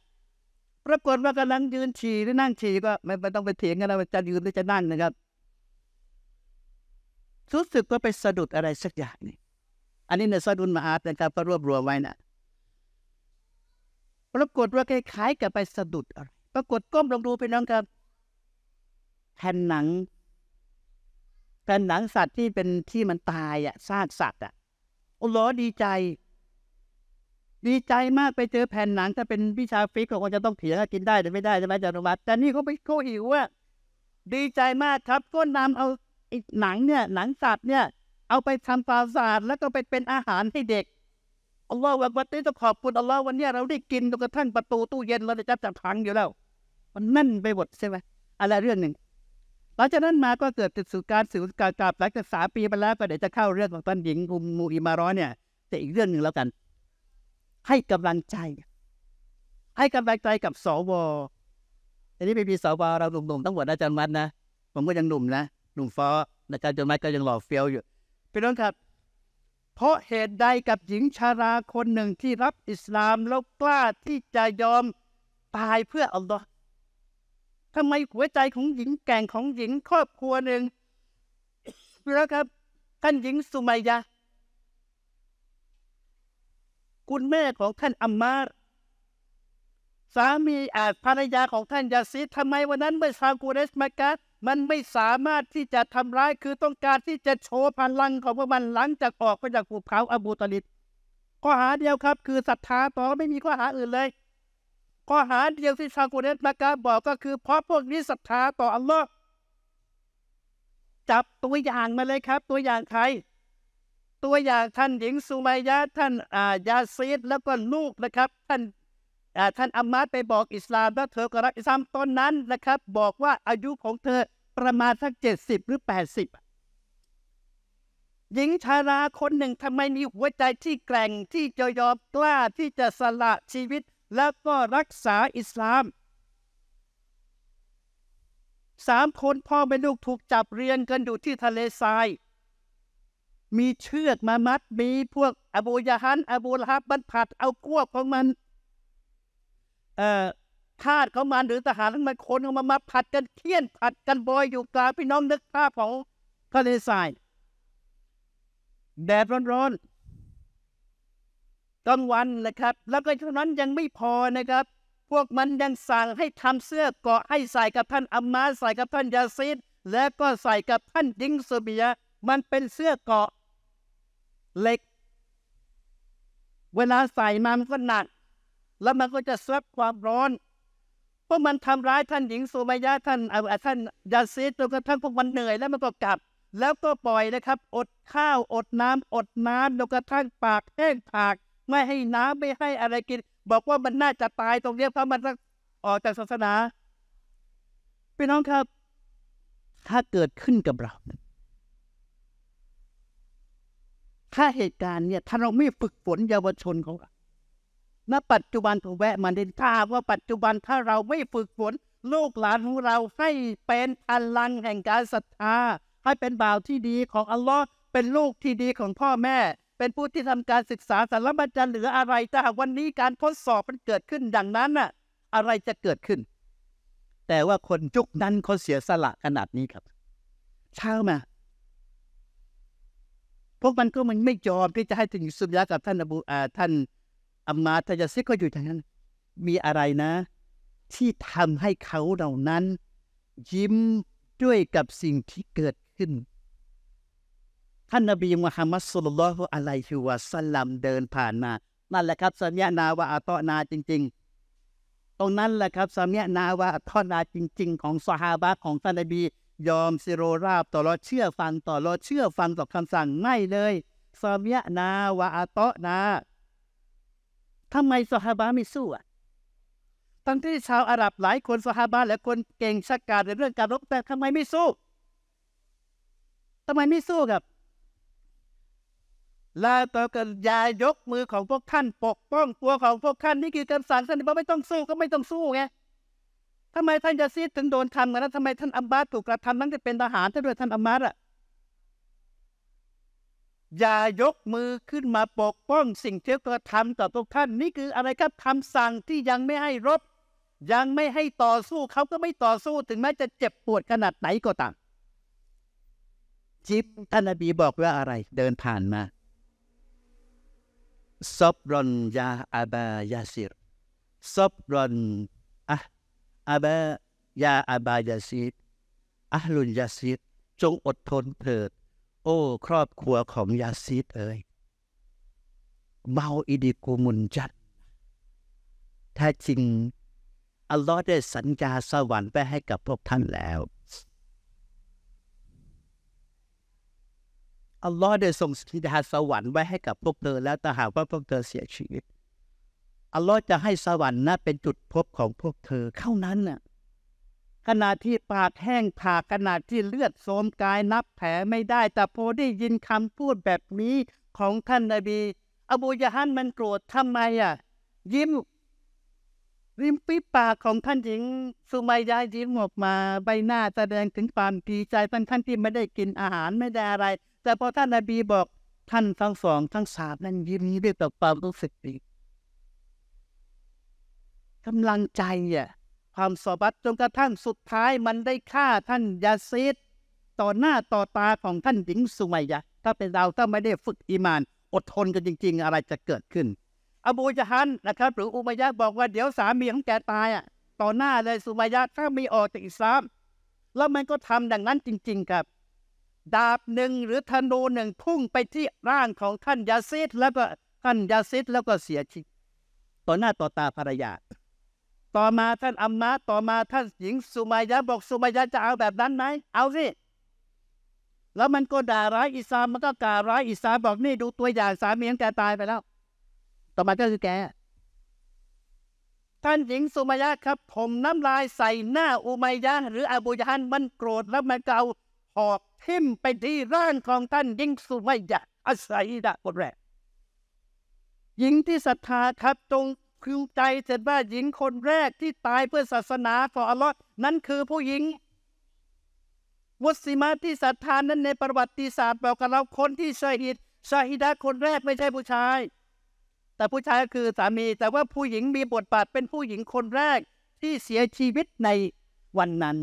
ปรากฏว่ากำลังยืนฉี่หรือนั่งฉี่ก็ไม่ไม่ต้องไปเถียงกันนะวจะยืนหรือจะนั่งนะครับรู้สึกว่าไปสะดุดอะไรสักอย่างนี่อันนี้เนี่ยสะดุดมาอาตนะครับ ก็รวบรวมไว้นะปรากฏว่าคล้ายๆกับไปสะดุดอะไร ปรากฏก้มลงดูไปน้องครับแผ่นหนัง แผ่นหนังสัตว์ที่เป็นที่มันตายอะซากสัตว์อะโอ้โหดีใจดีใจมากไปเจอแผ่นหนัง ถ้าเป็นวิชาฟิกก็คงจะต้องเถียงกินได้แต่ไม่ได้ใช่ไหมจานวัตแต่นี่เขาไปเขาหิวอะดีใจมากครับก็นำเอาอหนังเนี่ยหนังสัตว์เนี่ยเอาไปทำความสาดแล้วก็ไปเป็นอาหารให้เด็ก อัลลอฮ์วันนี้ต้อขอบคุณอัลลอฮ์วันนี้เราได้กินจนกระทั่งประตูตู้เย็น เราจะจับจักถังอยู่แล้วมันนั่นไปหมดใช่ไหมอะไรเรื่องหนึ่งหลังจากนั้นมาก็เกิดติดสู่การสื่อการกลับหลังจากสาปีไปแล้วก็เดี๋ยวจะเข้าเรื่องของท่านหญิงคุมมูอิมาร้อนเนี่ยแต่อีกเรื่องหนึ่งแล้วกันให้กำลังใจ ให้กำลังใจกับสว อันนี้ป็่พี่สวเราหนุ่มๆต้องหวดอาจารย์มัดนะ ผมก็ยังหนุ่มนะหนุ่มฟออาจารย์จมัดก็ยังหล่อเฟี้ยวอยู่พี่น้องครับ เพราะเหตุใดกับหญิงชาราคนหนึ่งที่รับอิสลามแล้วกล้าที่จะยอมตายเพื่ออัลลอฮ์ทำไมหัวใจของหญิงแก่งของหญิงครอบครัวหนึ่งพี่น้องครับท่านหญิงสุมัยยาคุณแม่ของท่านอัมมารสามีอาจภรรยาของท่านยาซิดทำไมวันนั้นเมื่อชาวกูเรชมากัสมันไม่สามารถที่จะทำร้ายคือต้องการที่จะโชว์พลังของพวกมันหลังจากออกไปจากภูเขาอบูตลิดข้อหาเดียวครับ คือศรัทธาต่อไม่มีข้อหาอื่นเลย ข้อหาเดียวที่ชาวกูเรชมากัสบอกก็คือเพราะพวกนี้ศรัทธาต่ออัลลอฮ์จับตัวอย่างมาเลยครับ ตัวอย่างใครตัวอย่างท่านหญิงสุมายะท่านอายาซีดแล้วก็ลูกนะครับ ท่านท่านอามัดไปบอกอิสลาม แล้วเธอก็รับอิสลามตอนนั้นนะครับ บอกว่าอายุของเธอประมาณสักเจ็ดสิบหรือแปดสิบหญิงชาราคนหนึ่งทำไมมีหัวใจที่แกร่งที่จะยอมกล้า ที่จะสละชีวิตแล้วก็รักษาอิสลามสามคนพ่อแม่ลูกถูกจับเรียนกันอยู่ที่ทะเลทรายมีเชือกมามัด มีพวกอบูยาฮันอบูลฮับบันผัด เอากวกของมันเอ่อทาสของมันหรือทหารของมันคนของมันมาผัดกันเคี่ยนผัดกันบอยอยู่กลางพี่น้องนึกภาพของทะเลทรายแดดร้อนๆกลางวันนะครับ แล้วก็เท่านั้นยังไม่พอนะครับ พวกมันยังสั่งให้ทำเสื้อเกาะให้ใส่กับท่านอัมมาใส่กับท่านยาซิดและก็ใส่กับท่านยิงโซเบียมันเป็นเสื้อเกาะเหล็ก เวลาใส่มามันก็หนัก แล้วมันก็จะซับความร้อน เพราะมันทำร้ายท่านหญิงโซมายะท่านอาท่านยาซีจนกระทั่งพวกมันเหนื่อย แล้วมันก็กลับ แล้วก็ปล่อยนะครับ อดข้าวอดน้ำ อดน้ำจนกระทั่งปากแห้งผาก ไม่ให้น้ำไม่ให้อะไรกิน บอกว่ามันน่าจะตายตรงเนี้ยเพราะมันออกจากศาสนาพี่น้องครับ ถ้าเกิดขึ้นกับเราถ้าเหตุการณ์เนี่ยถ้าเราไม่ฝึกฝนเยาวชนของเราณปัจจุบันูกแวะมาเดินทราว่าปัจจุบันถ้าเราไม่ฝึกฝนลูกหลานของเราให้เป็นพลังแห่งการศรัทธาให้เป็นบ่าวที่ดีของอัลลอฮ์เป็นลูกที่ดีของพ่อแม่ เป็นผู้ที่ทำการศึกษาสารบัญจะเหลืออะไรถ้าวันนี้การทดสอบมันเกิดขึ้นดังนั้นน่ะ อะไรจะเกิดขึ้น แต่ว่าคนยุคนั้นเขาเสียสละขนาดนี้ครับเช้ามาพวกมันก็มันไม่ยอมที่จะให้ท่านยุฟยากับท่านอบูอาท่านอัมมาทยาซิก็อยู่อย่างนั้น มีอะไรนะ ที่ทำให้เขาเหล่านั้น ยิ้มด้วยกับสิ่งที่เกิดขึ้นท่านนบีมุฮัมมัดสุลลัลฮุอะลัยฮิวะสัลลัมเดินผ่านมา นั่นแหละครับสัมีานาวาอัตนาจริง ๆ ตรงนั้นแหละครับสัมีานาวาอัตนาจริง ๆ ของสหาบะของท่านนบียอมเิโรราบ ต่อรอเชื่อฟังต่อรอเชื่อฟังต่อคำสั่งไม่เลยซเมยะนาวาอาโตะนาทำไมซฮาบะไม่สู้อ่ะทั้งที่ชาวอาหรับหลายคนซฮาบะและคนเก่งชักการในเรื่องการรบแต่ทำไมไม่สู้ทำไมไม่สู้ครับ ลาต่อกันยายกมือของพวกท่านปกป้อง ตัวของพวกท่านนี่คือคำสั่งท่านบอกไม่ต้องสู้ก็ไม่ต้องสู้ไงทำไมท่านยาซีดถึงโดนทำกัน้ะทำไมท่านอัมบาสถูกกระทำตั้งแต่เป็นทหารท่านด้วยท่านอัมบาสอ่ะอย่ายกมือขึ้นมาปกป้องสิ่งที่กระทำต่อพวกท่าน นี่คืออะไรครับคำสั่งที่ยังไม่ให้รบ ยังไม่ให้ต่อสู้เขาก็ไม่ต่อสู้ถึงแม้จะเจ็บปวดขนาดไหนก็ตามจิบท่านอบีบอกว่าอะไร เดินผ่านมาซอบรอนยาอาบายาซิรซอบรอนอาบายาอาบายาซีดอัลุนยาซีดจงอดทนเถิด โอ้ครอบครัวของยาซีดเอ๋ยเมาอิดิกูมุนจัดถ้าจริงอัลลอฮ์ได้สัญญาสวรรค์ไปให้กับพวกท่านแล้วอัลลอฮ์ได้ส่งสัญญาสวรรค์ไว้ให้กับพวกเธอแล้วแต่หากว่าพวกเธอเสียชีวิตอัลลอฮ์จะให้สวรรค์นะเป็นจุดพบของพวกเธอเข้านั้นน่ะขณะที่ปากแห้งผากขณะที่เลือดโสมกายนับแผลไม่ได้ แต่พอได้ยินคำพูดแบบนี้ของท่านนาบี อบูยฮันมันโกรธทำไมอ่ะ ยิ้มริมปีปากของท่านหญิงสุมายายิ้มออกมาใบหน้าแสดงถึงความดีใจท่านท่านที่ไม่ได้กินอาหารไม่ได้อะไร แต่พอท่านนาบีบอก ท่านทั้งสอง ทั้งสามนั้นยิ้มด้วยต่ความรู้สึกดีกำลังใจอ่ะความสอบัตจนกระทั่งสุดท้ายมันได้ฆ่าท่านยาซีดต่อหน้าต่อตาของท่านหญิงสุไมยะ ถ้าเป็นเรา ถ้าไม่ได้ฝึกอีมาน อดทนกันจริงๆ อะไรจะเกิดขึ้น อบูจฮันนะครับ หรืออุมัยะบอกว่าเดี๋ยวสามีของแกตายอ่ะต่อหน้าเลยสุมายะถ้าไม่ออกจากอิสลามแล้วมันก็ทำดังนั้นจริงๆครับ ดาบหนึ่งหรือธนูหนึ่งพุ่งไปที่ร่างของท่านยาซีดแล้วก็ท่านยาซีดแล้วก็เสียชีวิตต่อหน้าต่อตาภรรยาต่อมาท่านอัมมาต่อมาท่านหญิงสุมายะ บอกสุมายะจะเอาแบบนั้นไหมเอาสิแล้วมันก็ด่า ร้ายอิสามมันก็กล่าวร้ายอิสามบอกนี่ดูตัวอย่างสามีของแกตายไปแล้ว ต่อมาก็คือแก ท่านหญิงสุมายะครับ ผมน้ำลายใส่หน้าอุมายะหรืออบูยานมันโกรธแล้วมันเกาหอบทิ่มไปที่ร่างของท่านหญิงสุมายะอัสัยดะบทแรกหญิงที่ศรัทธาครับจงคือใจเสร็จว่าหญิงคนแรกที่ตายเพื่อศาสนาขออัลลอฮ์นั้นคือผู้หญิงวุสิมที่ศรัทธานนั้นในประวัติศาสตร์บอกกับเราคนที่ชาฮิดชาฮิดะคนแรกไม่ใช่ผู้ชาย แต่ผู้ชายคือสามี แต่ว่าผู้หญิงมีบทบาทเป็นผู้หญิงคนแรกที่เสียชีวิตในวันนั้น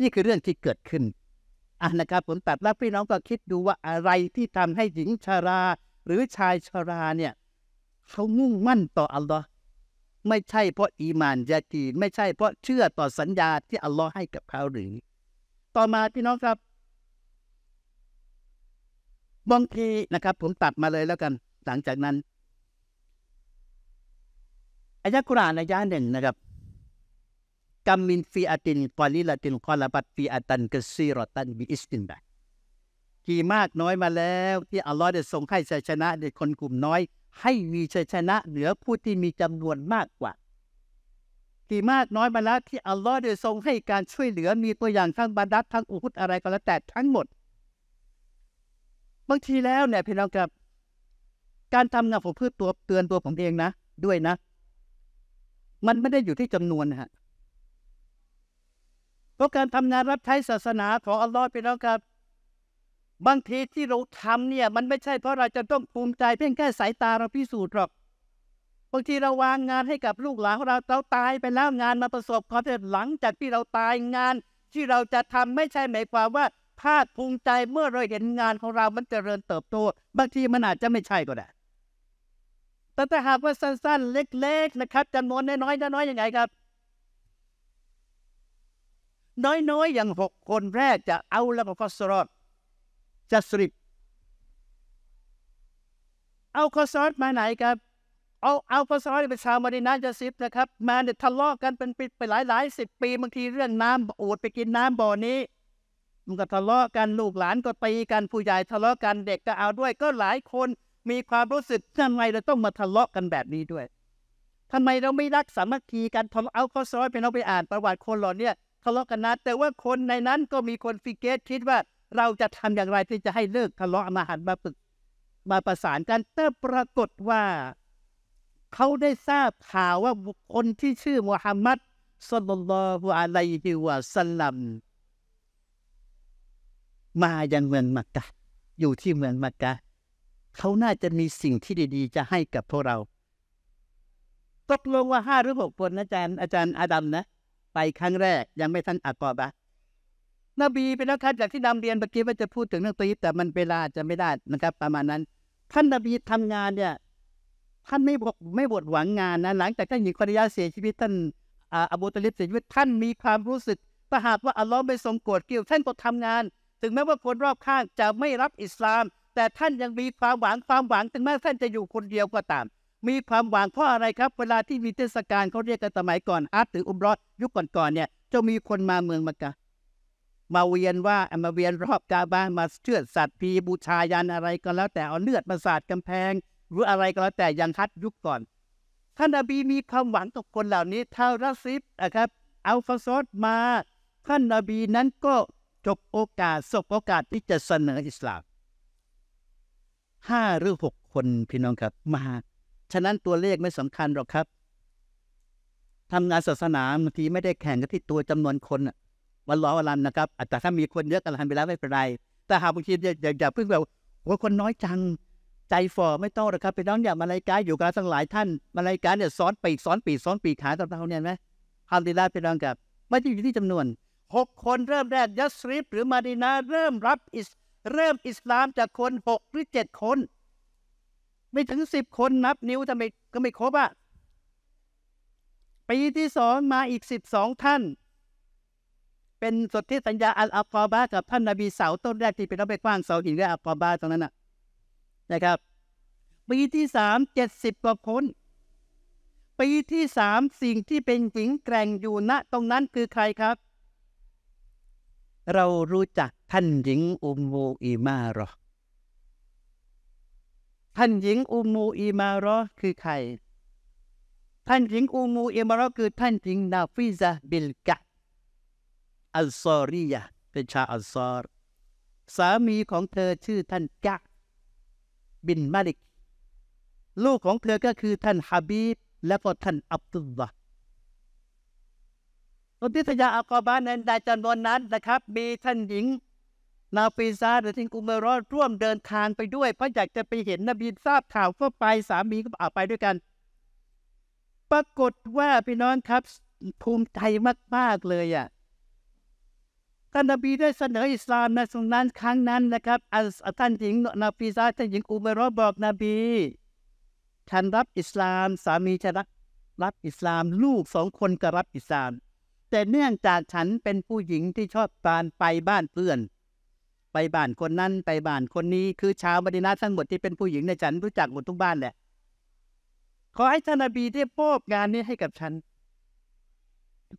นี่คือเรื่องที่เกิดขึ้น อ่ะนะครับผมตัดแล้วพี่น้องก็คิดดูว่าอะไรที่ทำให้หญิงชารา หรือชายชาราเนี่ยเขามุ่งมั่นต่ออัลลอฮ์ไม่ใช่เพราะ อีมานยากีนไม่ใช่เพราะเชื่อต่อสัญญาที่ อัลลอฮ์ให้กับเขาหรือต่อมาพี่น้องครับบางทีนะครับผมตัดมาเลยแล้วกัน หลังจากนั้นอายะกุรานอายะหนึ่งนะครับกัมมินฟีอาตินกอลิลาตินคอลาบัตฟีอาตันกซีรอตันบิอิสตินบะกี่มากน้อยมาแล้ว ที่อัลลอฮ์ได้ทรงให้ชัยชนะในคนกลุ่มน้อยให้มีชัยชนะเหนือผู้ที่มีจำนวนมากกว่าที่มากน้อยมาแล้ว ที่อัลลอฮ์ได้ทรงให้การช่วยเหลือมีตัวอย่างทั้งบรรดัทั้งอุคุตอะไรก็แล้วแต่ทั้งหมด บางทีแล้วเนี่ยพี่น้องครับ การทำงานผมเพื่อตัวเตือนตัวผมเองนะด้วยนะ มันไม่ได้อยู่ที่จำนวนนะฮะเพราะการทำงานรับใช้ศาสนาของอัลลอฮ์พี่น้องครับบางทีที่เราทำเนี่ย มันไม่ใช่เพราะเราจะต้องภูมิใจเพียงแค่สายตาเราพิสูจน์หรอกบางทีเราวางงานให้กับลูกหลานของเราเราตายไป แล้วงานมาประสบความสำเร็จหลัง จากที่เราตายงาน ที่เราจะทำไม่ใช่หมายความว่าภาคภูมิใจเมื่อเราเห็นงานของเรามันจเจริญเติบโตบางทีมันอาจจะไม่ใช่ก็ได้แต่ถ้าหากว่าสั้นๆเล็กๆนะครับจำนวนน้อยๆน้อยๆยังไงครับ น้อยๆอย่างหกคนแรกจะเอาแล้วก็สรอดจัสริบเอาคอซอสมาไหนครับเอาเอาคอซอสเป็นชาวมาดินาจัสริบนะครับมาเนี่ยทะเลาะกันเป็นปีไปหลายหลายสิบปี บางทีเรื่องน้ำโอดไปกินน้ำบ่อนี้มันก็ทะเลาะกันลูกหลานก็ตีกันผู้ใหญ่ทะเลาะกันเด็กก็เอาด้วยก็หลายคนมีความรู้สึกทำไมเราต้องมาทะเลาะกันแบบนี้ด้วยทำไมเราไม่รักสามัคคีกันทะเอาข้อซอยไปเราไปอ่านประวัติคนหล่อเนี่ยทะเลาะกันนะแต่ว่าคนในนั้นก็มีคนฟิกเกตคิดว่าเราจะทำอย่างไรที่จะให้เลิกทะเลาะมาหันมาปรึกมาประสานกันแต่ปรากฏว่า เขาได้ทราบข่าวว่าบุคคลที่ชื่อมุฮัมมัดสุลลัลอะลัยฮิวะสลลัมมายังเมืองมักกะ อยู่ที่เมืองมักกะเขาน่าจะมีสิ่งที่ดี ๆ จะให้กับพวกเราตกลงว่าห้าหรือหกคนอาจารย์อาจารย์อาดัมนะ ไปครั้งแรกยังไม่ทันอักกอบะนบีเป็นนักทัานจากที่นำเรียนเมื่อกี้ว่าจะพูดถึงเรื่องติบแต่มันเวลาจะไม่ได้นะครับ ประมาณนั้น ท่านนบีทำงานเนี่ย ท่านไม่บกไม่บดหวังงานนะหลังจากท่านหญิงคอรยาเสียชีวิตท่านอบูตลิบเสียชีวิตท่านมีความรู้สึกถ้าหากว่าอัลลอฮ์ไม่ทรงโกรธเกี่ยวท่านก็ทำงาน ถึงแม้ว่าคนรอบข้างจะไม่รับอิสลาม แต่ท่านยังมีความหวังความหวังถึงแม้ท่านจะอยู่คนเดียวก็ตาม มีความหวังเพราะอะไรครับเวลาที่มีเทศกาลเขาเรียกกันสมัยก่อนอาร์ตหรืออุมรอดยุคก่อนๆเนี่ยจะมีคนมาเมืองมักกะมาเวียนว่ามาเวียนรอบกาบ้ามาเชื่อสัตว์พีบูชายันอะไรก็แล้วแต่เอาเลือดมาสาดกำแพงหรืออะไรก็แล้วแต่ยันทัดยุคก่อนท่านอบีมีความหวังกับคนเหล่านี้เท่ารัสซิปนะครับ เอาฟาซอดมาท่านอบีนั้นก็จบโอกาสสบโอกาสที่จะเสนออิสลามห้าหรือหกคนพี่น้องครับมาฉะนั้นตัวเลขไม่สำคัญหรอกครับ ทำงานศาสนาบางทีไม่ได้แข่งกันที่ตัวจำนวนคนอะมันรอวันรันนะครับแต่ถ้ามีคนเยอะกันทันไปแล้วไม่เป็นไรแต่หากบางทีอย่าอย่าเพิ่งแบบว่าคนน้อยจังใจฝ่อไม่ต้องนะครับไปน้องอย่ามาลายกาอยู่กันทั้งหลายท่าน มาลายกาเนี่ยซ้อนปีกซ้อนปีกซ้อนปีกขาตับเราเนี่ยไหมฮามดีลาเป็น้องกับ ไม่ได้อยู่ที่จำนวนหกคนเริ่มแรกยัสริปหรือมาดีนาเริ่มรับอิสเริ่มอิสลามจากคนหกหรือเจ็ดคน ไม่ถึงสิบคนนับนิ้วทำไมก็ไม่ครบอ่ะปีที่สองมาอีกสิบสองท่านเป็นสดที่สัญญาอัลอักอบากับท่านนาบีเสาต้นแรกที่เป็นรังไปกว้างเสาหินเรียกอัลกอบาตรงนั้นน่ะนะครับปีที่สามเจ็ดสิบกว่าคนปีที่สามสิ่งที่เป็นหญิงแกร่งอยู่ณตรงนั้นคือใครครับ เรารู้จักท่านหญิงอุมมูอีมารอท่านหญิงอุมมูอีมารอคือใคร ท่านหญิงอุมมูอีมารอคือท่านหญิงนาฟิซาบิลกะอัลซอรียะเป็นชาวอัลซอรสามีของเธอชื่อท่านกะบินมาลิกลูกของเธอก็คือท่านฮาบีบและก็ท่านอับดุลละคนที่ทยาอัลกอบานในจำนวนนั้นนะครับ มีท่านหญิง นาฟีซาหรือทิงกุมารอร่วมเดินทางไปด้วย เพราะอยากจะไปเห็นนบีทราบข่าวก็ไปสามีก็เอาไปด้วยกัน ปรากฏว่าพี่น้องครับ ภูมิใจมาก ๆเลยอะ่ะท่านนบีได้เสนออิสลามในสงนั้นครั้งนั้นนะครับอัลท่านหญิงนาฟีซาท่านหญิงอุมรอบอกนบีฉันรับอิสลามสามีจะรับรับอิสลามลูกสองคนก็รับอิสลาม แต่เนื่องจากฉันเป็นผู้หญิงที่ชอบการไปบ้านเพื่อน ไปบ้านคนนั้นไปบ้านคนนี้ คือชาวมดินาทั้งหมดที่เป็นผู้หญิงในฉันรู้จักหมดทุกบ้านแหละขอให้ท่านนบีได้มอบงานนี้ให้กับฉัน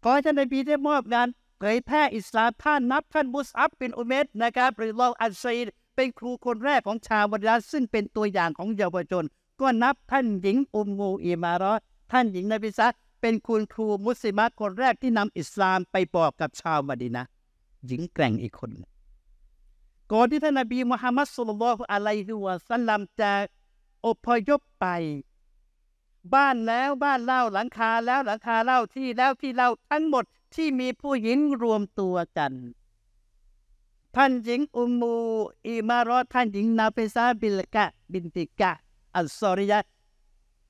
ขอให้ท่านนบีได้มอบงานผยแพร่อิสลาม ท่านนับท่านมุสอับเป็นอุเมศนะครับหรือลองอัลซีดเป็นครูคนแรกของชาวบรรดาซึ่งเป็นตัวอย่างของเยาวชนก็นับท่านหญิงอุมูอิมารอท่านหญิงนบิซะเป็นคุณครูมุสลิมคนแรกที่นำอิสลามไปบอกกับชาวมดินะหญิงแกร่งอีกคน ก่อนที่ท่านนบีมุฮัมมัดสุลลัลอะลัยฮิวะสัลลัมจะอพยพไป บ้านแล้วบ้านเล่าหลังคาแล้วหลังคาเล่าที่แล้วที่เล่าทั้งหมดที่มีผู้หญิงรวมตัวกันท่านหญิง อุมูอิมารอท่านหญิงนาเฟซาบิลกะบินติกะ อัลซอริยะ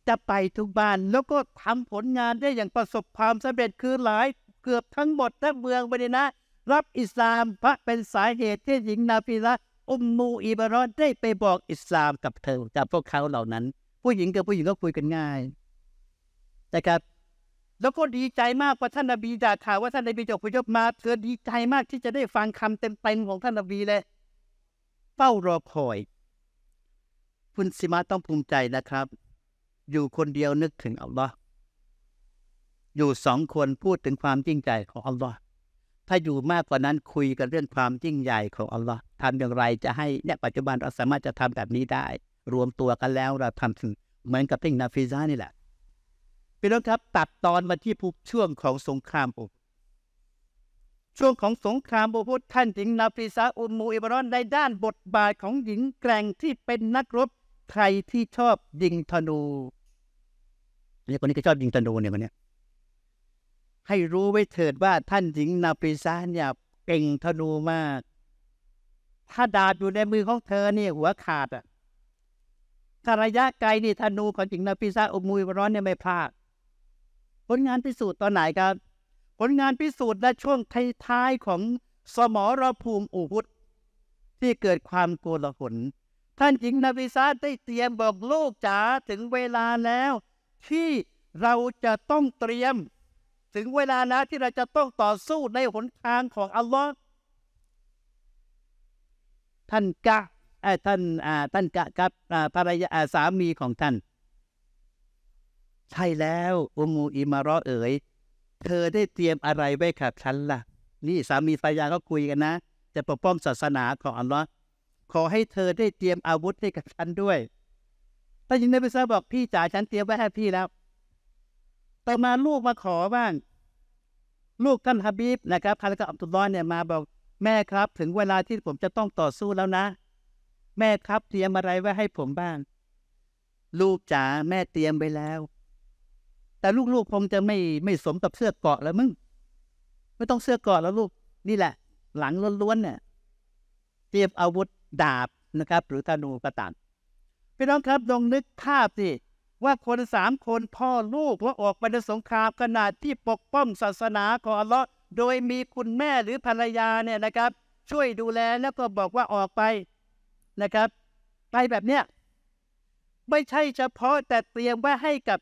จะไปทุกบ้านแล้วก็ทำผลงานได้อย่างประสบความสำเร็จคือหลายเกือบทั้งหมดทั้งเมืองไปเลยนะ รับอิสลามพระเป็นสาเหตุที่หญิงนาฟิละอุมมูอิบารอนได้ไปบอกอิสลามกับเธอกับพวกเขาเหล่านั้น ผู้หญิงกับผู้หญิงก็คุยกันง่ายนะครับแล้วก็ดีใจมากว่าท่านนบีจากข่าวว่าท่านนบีจะพยพมาเธอดีใจมากที่จะได้ฟังคำเต็มๆของท่านนบีเลยเฝ้ารอคอย คุณสิมาต้องภูมิใจนะครับ อยู่คนเดียวนึกถึงอัลลอฮ์อยู่สองคนพูดถึงความยิ่งใหญ่ของอัลลอฮ์ถ้าอยู่มากกว่านั้นคุยกันเรื่องความยิ่งใหญ่ของอัลลอฮ์ทำอย่างไร จะให้เนี่ยปัจจุบันเราสามารถจะทำแบบนี้ได้ รวมตัวกันแล้วเราทำถึงเหมือนกับทิ้งนาฟิซานี่แหละพี่น้องครับตัดตอนมาที่ภูช่วงของสงครามอุช่วงของสงครามอุพุท่านหญิง นาฟิซาอุมูอิบรอนในด้านบทบาทของหญิงแกร่งที่เป็นนักรบใครที่ชอบยิงธนูเนี่ยคนนี้ก็ชอบยิงธนูเนี่ยคนนี้ให้รู้ไว้เถิดว่าท่านหญิงนาฟิซาเนี่ยเก่งธนูมากถ้าดาบอยู่ในมือของเธอเนี่ยหัวขาดอะถ้าระยะไกลนี่ธนูของหญิงนาฟิซาอุมูอิบรอนเนี่ยไม่พลาดผลงานพิสูจน์ตอนไหนครับ ผลงานพิสูจน์ในช่วงท้ายๆของสมรภูมิอุพุธที่เกิดความโกลาหล ท่านหญิงนาวิซาได้เตรียมบอก ลูกจ๋าถึงเวลาแล้ว ที่เราจะต้องเตรียมถึงเวลานะที่เราจะต้องต่อสู้ในหนทางของอัลลอฮ์ท่านกะท่านท่านกะ กับภรรยาสามีของท่านใช่แล้วอุมูอิมารอเอ๋ย เธอได้เตรียมอะไรไว้กับฉันล่ะนี่สามีภรรยาก็คุยกันนะจะปกป้องศาสนาของอัลลอฮ์ขอให้เธอได้เตรียมอาวุธให้กับฉันด้วย แต่ยิงนบีซาบอกพี่จ๋าฉันเตรียมไว้ให้พี่แล้ว ต่อมาลูกมาขอบ้างลูกท่านฮะบีบนะครับท่าลกัก็อับดุลลอฮ์เนี่ยมาบอกแม่ครับ ถึงเวลาที่ผมจะต้องต่อสู้แล้วนะ แม่ครับเตรียมอะไรไว้ให้ผมบ้างลูกจ๋าแม่เตรียมไปแล้วแต่ลูกๆคงจะไม่ไม่สมกับเสื้อเกาะแล้วมึง ไม่ต้องเสื้อเกาะแล้วลูก นี่แหละ หลังล้วนๆเนี่ย เตรียมอาวุธดาบนะครับ หรือธนูกระตันพี่น้องครับลองนึกภาพสิว่าคนสามคนพ่อลูกว่าออกไปในสงครามขนาดที่ปกป้อง ศาสนาของอัลลอฮ์โดยมีคุณแม่หรือภรรยาเนี่ยนะครับ ช่วยดูแลแล้วก็บอกว่าออกไปนะครับ ไปแบบเนี้ยไม่ใช่เฉพาะแต่เตรียมไว้ให้กับ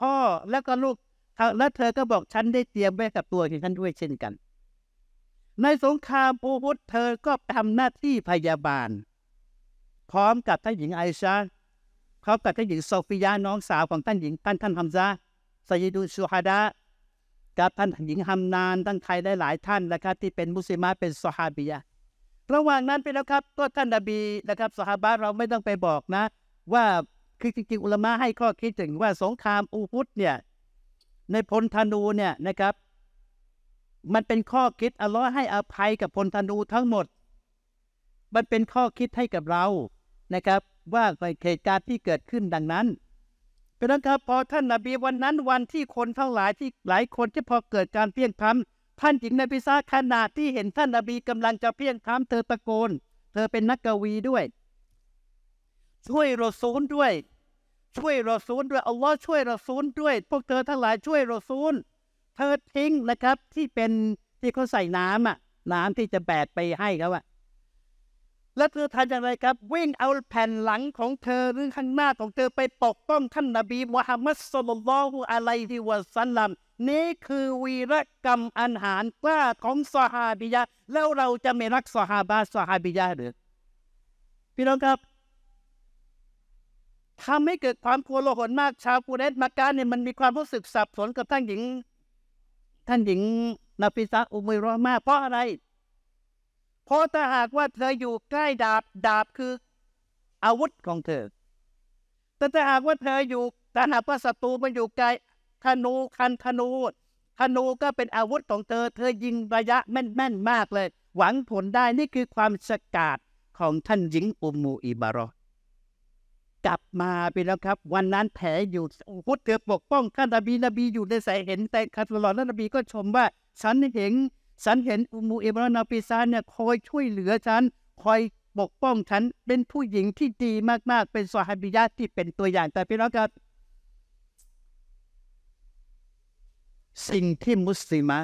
พ่อแล้วก็ลูกแล้วเธอก็บอกฉันได้เตรียมไว้กับตัวของฉันด้วยเช่นกัน ในสงครามอูฮุดเธอก็ทำหน้าที่พยาบาล พร้อมกับท่านหญิงไอชาเขากับท่านหญิงโซฟิยาน้องสาวของท่านหญิงท่านท่านฮัมซาซยิดูชูฮาดะกับท่านหญิงฮัมนานท่านใครได้หลายท่านนะครับที่เป็นมุสลิมเป็นซอฮาบียะระหว่างนั้นไปแล้วครับก็ท่านนบีนะครับอฮาบะเราไม่ต้องไปบอกนะ ว่าคือจริงๆอุลมะให้ข้อคิดถึงว่าสงครามอูฮุดเนี่ยในพลธนูเนี่ยนะครับ มันเป็นข้อคิดอัลลอฮ์ให้อภัยกับพลธนูทั้งหมด มันเป็นข้อคิดให้กับเรานะครับ ว่าเหตุการณ์ที่เกิดขึ้นดังนั้น เป็ะนั้นครับพอท่านนบีวันนั้นวันที่คนทั้งหลายที่หลายคนที่พอเกิดการเพี้ยงพ้ำท่านหญิงนบีซาขนาดที่เห็นท่านนบีกำลังจะเพี้ยงพ้ำเธอตะโกน เธอเป็นนักกวีด้วย ช่วยรอซูลด้วยช่วยรอซูลด้วยอัลลอฮ์ช่วยรอซูลด้วย พวกเธอทั้งหลายช่วยรอซูลเธอทิ้งนะครับที่เป็นที่เขาใส่น้ำอ่ะน้ำที่จะแบดไปให้เขาอ่ะแล้วเธอทำอย่างไรครับ วิ่งเอาแผ่นหลังของเธอหรือข้างหน้าของเธอไปปกป้องท่านนบีมุฮัมมัดสุลลัลฮุอะลัยฮิวะสัลลัมนี่คือวีรกรรมอันหารกล้าของสหาบิยะแล้วเราจะไม่รักสหาบาสหาบิยะหรือพี่น้องครับทำให้เกิดความกลัวโลหนมาก ชาวกูเรสมาการเนี่ยมันมีความรู้สึกสับสนกับท่านหญิง ท่านหญิงนาฟิซาอุมัยรอมาก เพราะอะไร เพราะถ้าหากว่าเธออยู่ใกล้ดาบ ดาบคืออาวุธของเธอ แต่ถ้าหากว่าเธออยู่ถ้าหากว่าศัตรูมันอยู่ไกลธนูคันธนูธนูก็เป็นอาวุธของเธอ เธอยิงระยะแม่นๆมากเลย หวังผลได้ นี่คือความสกาดของท่านหญิงอุมูอิบารอกลับมาไปแล้วครับ วันนั้นแผลอยู่โอ้โหเถอปกป้อง ข้านบีนบีอยู่ในสายเห็นแต่คัตลอดแล้วนบีก็ชมว่า ฉันเห็นฉันเห็นอุมูเอบรอนาปิซานเนี่ยคอยช่วยเหลือฉัน คอยปกป้องฉัน เป็นผู้หญิงที่ดีมาก ๆเป็นสหบิยะที่เป็นตัวอย่าง แต่พี่น้องครับสิ่งที่มุสลิมะ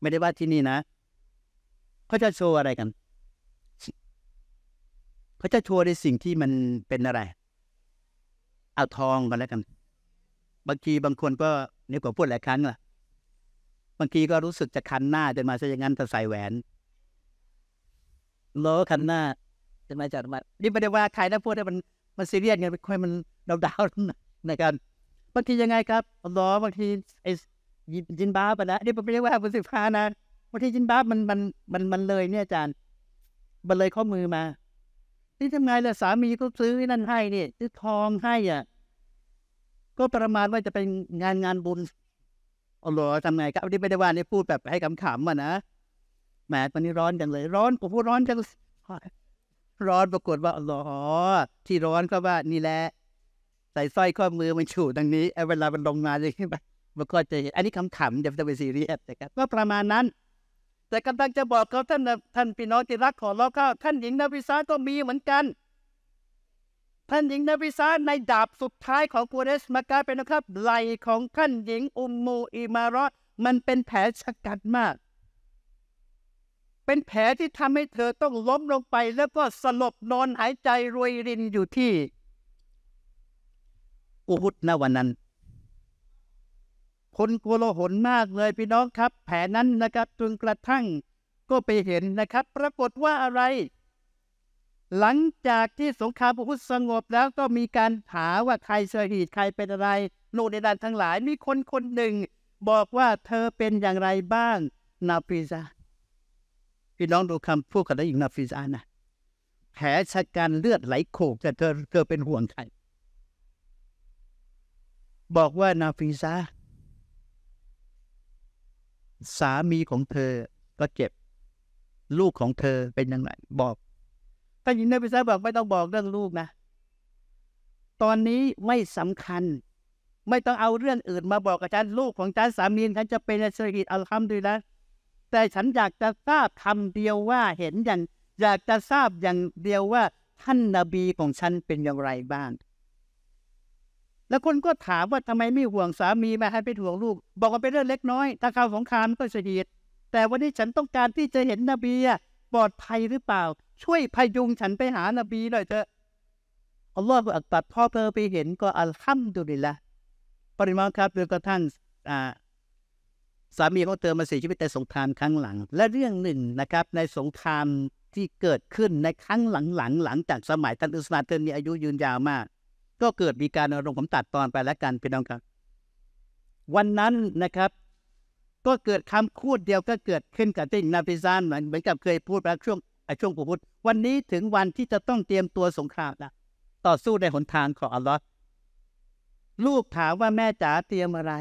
ไม่ได้ว่าที่นี่นะเขาจะโชว์อะไรกันรขาจะโชว์ในสิ่งที่มันเป็นอะไร เอาทองกันแล้วกัน บางทีบางคนก็เนี่ยผมพูดหลายครั้งล่ะ บางทีก็รู้สึกจะคันหน้าจนมาซะอย่างนั้นแต่ใส่แหวนโลคันหน้าจะมาจัดมานี่ไม่ได้ว่าใครนะพูดได้มันมันซีเรียสไงค่อยมันดาวดาวนะครับบางทียังไงครับล้อบางทีไอ้ยินบ้าไปแล้วนี่ผมไม่ได้ว่าคุณสิฟานะบางทียินบ้ามันมันมันมันเลยเนี่ยอาจารย์ มันเลยข้อมือมานี่ทำไงล่ะสามีก็ซื้อนั่นให้เนี่ยซื้อทองให้อ่ะ ก็ประมาณว่าจะเป็นงานงานบุญเอหรอทำไงครับนี่ไม่ได้ว่านี่พูดแบบให้ขำๆำมานะแหมตอนนี้ร้อนจังเลย ร้อนผมพูดร้อนจังร้อนปรากฏว่าอ๋อที่ร้อนก็ว่า นี่แหละใส่สร้อยข้อมือมันฉูดดังนี้เวลามันลงมาเลยขึ้นไปมันก็จะเห็นอันนี้ขำๆจะเป็นซีรีส์นะครับก็ประมาณนั้นแต่กำลังจะบอกเขาท่านท่านพี่น้องที่รักขอร้องข้าท่านหญิงนาวิสาก็มีเหมือนกันท่านหญิงนาวิสาในดาบสุดท้ายของกูเรสมากลายเป็นนะครับ ไหลของท่านหญิงอุมมูอิมารอมันเป็นแผลชะกันมาก เป็นแผลที่ทำให้เธอต้องล้มลงไป แล้วก็สลบนอนหายใจรวยรินอยู่ที่ อุฮุดนวันนั้นคนกลัวโลหนมากเลยพี่น้องครับ แผนนั้นนะครับจนกระทั่งก็ไปเห็นนะครับปรากฏว่าอะไร หลังจากที่สงครามพุทธสงบแล้วก็มีการหาว่าใครเสหีดใครเป็นอะไร โนในด้านทั้งหลายมีคนคนหนึ่ง บอกว่าเธอเป็นอย่างไรบ้าง นาฟิซา พี่น้องดูคำพูดกันได้อยกนาฟิซานะแผลชะกันเลือดไหลโขกแต่เธอเธอเป็นห่วงใครบอกว่านาฟิซาสามีของเธอก็เจ็บลูกของเธอเป็นยังไงบอกท่านหญิงนบิซาบอกไม่ต้องบอกเรื่องลูกนะ ตอนนี้ไม่สำคัญไม่ต้องเอาเรื่องอื่นมาบอกกับฉันลูกของฉันสามีฉันจะเป็นอิสราเอลอัลฮัมดุลิละแต่ฉันอยากจะทราบคำเดียวว่าเห็นอย่าง อยากจะทราบอย่างเดียวว่าท่านนาบีของฉันเป็นอย่างไรบ้างแล้วคนก็ถามว่าทำไมไม่ห่วงสามีมาให้เป็นห่วงลูก บอกว่าเป็นเรื่องเล็กน้อยถ้าข่าวสงครามก็เสียดแต่วันนี้ฉันต้องการที่จะเห็นนบีปลอดภัยหรือเปล่า ช่วยพยุงฉันไปหานบีหน่อยเถอะอัลลอฮฺอักบัดพ่อเธอไปเห็นก็อัลฮัมดุลิละ ปริมาครับเรือกระทั่งสามีของเธอมาเสียชีวิตในสงครามครั้งหลัง และเรื่องหนึ่งนะครับในสงครามที่เกิดขึ้นในครั้งหลังๆ หลังจากสมัยท่านอุสมานเธอมีอายุยืนยาวมากก็เกิดมีการอารมณ์ผมตัดตอนไปแล้วกัน พี่น้องครับ วันนั้นนะครับ ก็เกิดคำพูดเดียวก็เกิดขึ้นกับที่นาฟิซานเหมือนกับเคยพูดไปช่วงช่วงผมพูดวันนี้ถึงวันที่จะต้องเตรียมตัวสงครามนะต่อสู้ในหนทางของอัลลอฮ์ลูกถามว่าแม่จ๋าเตรียมอะไร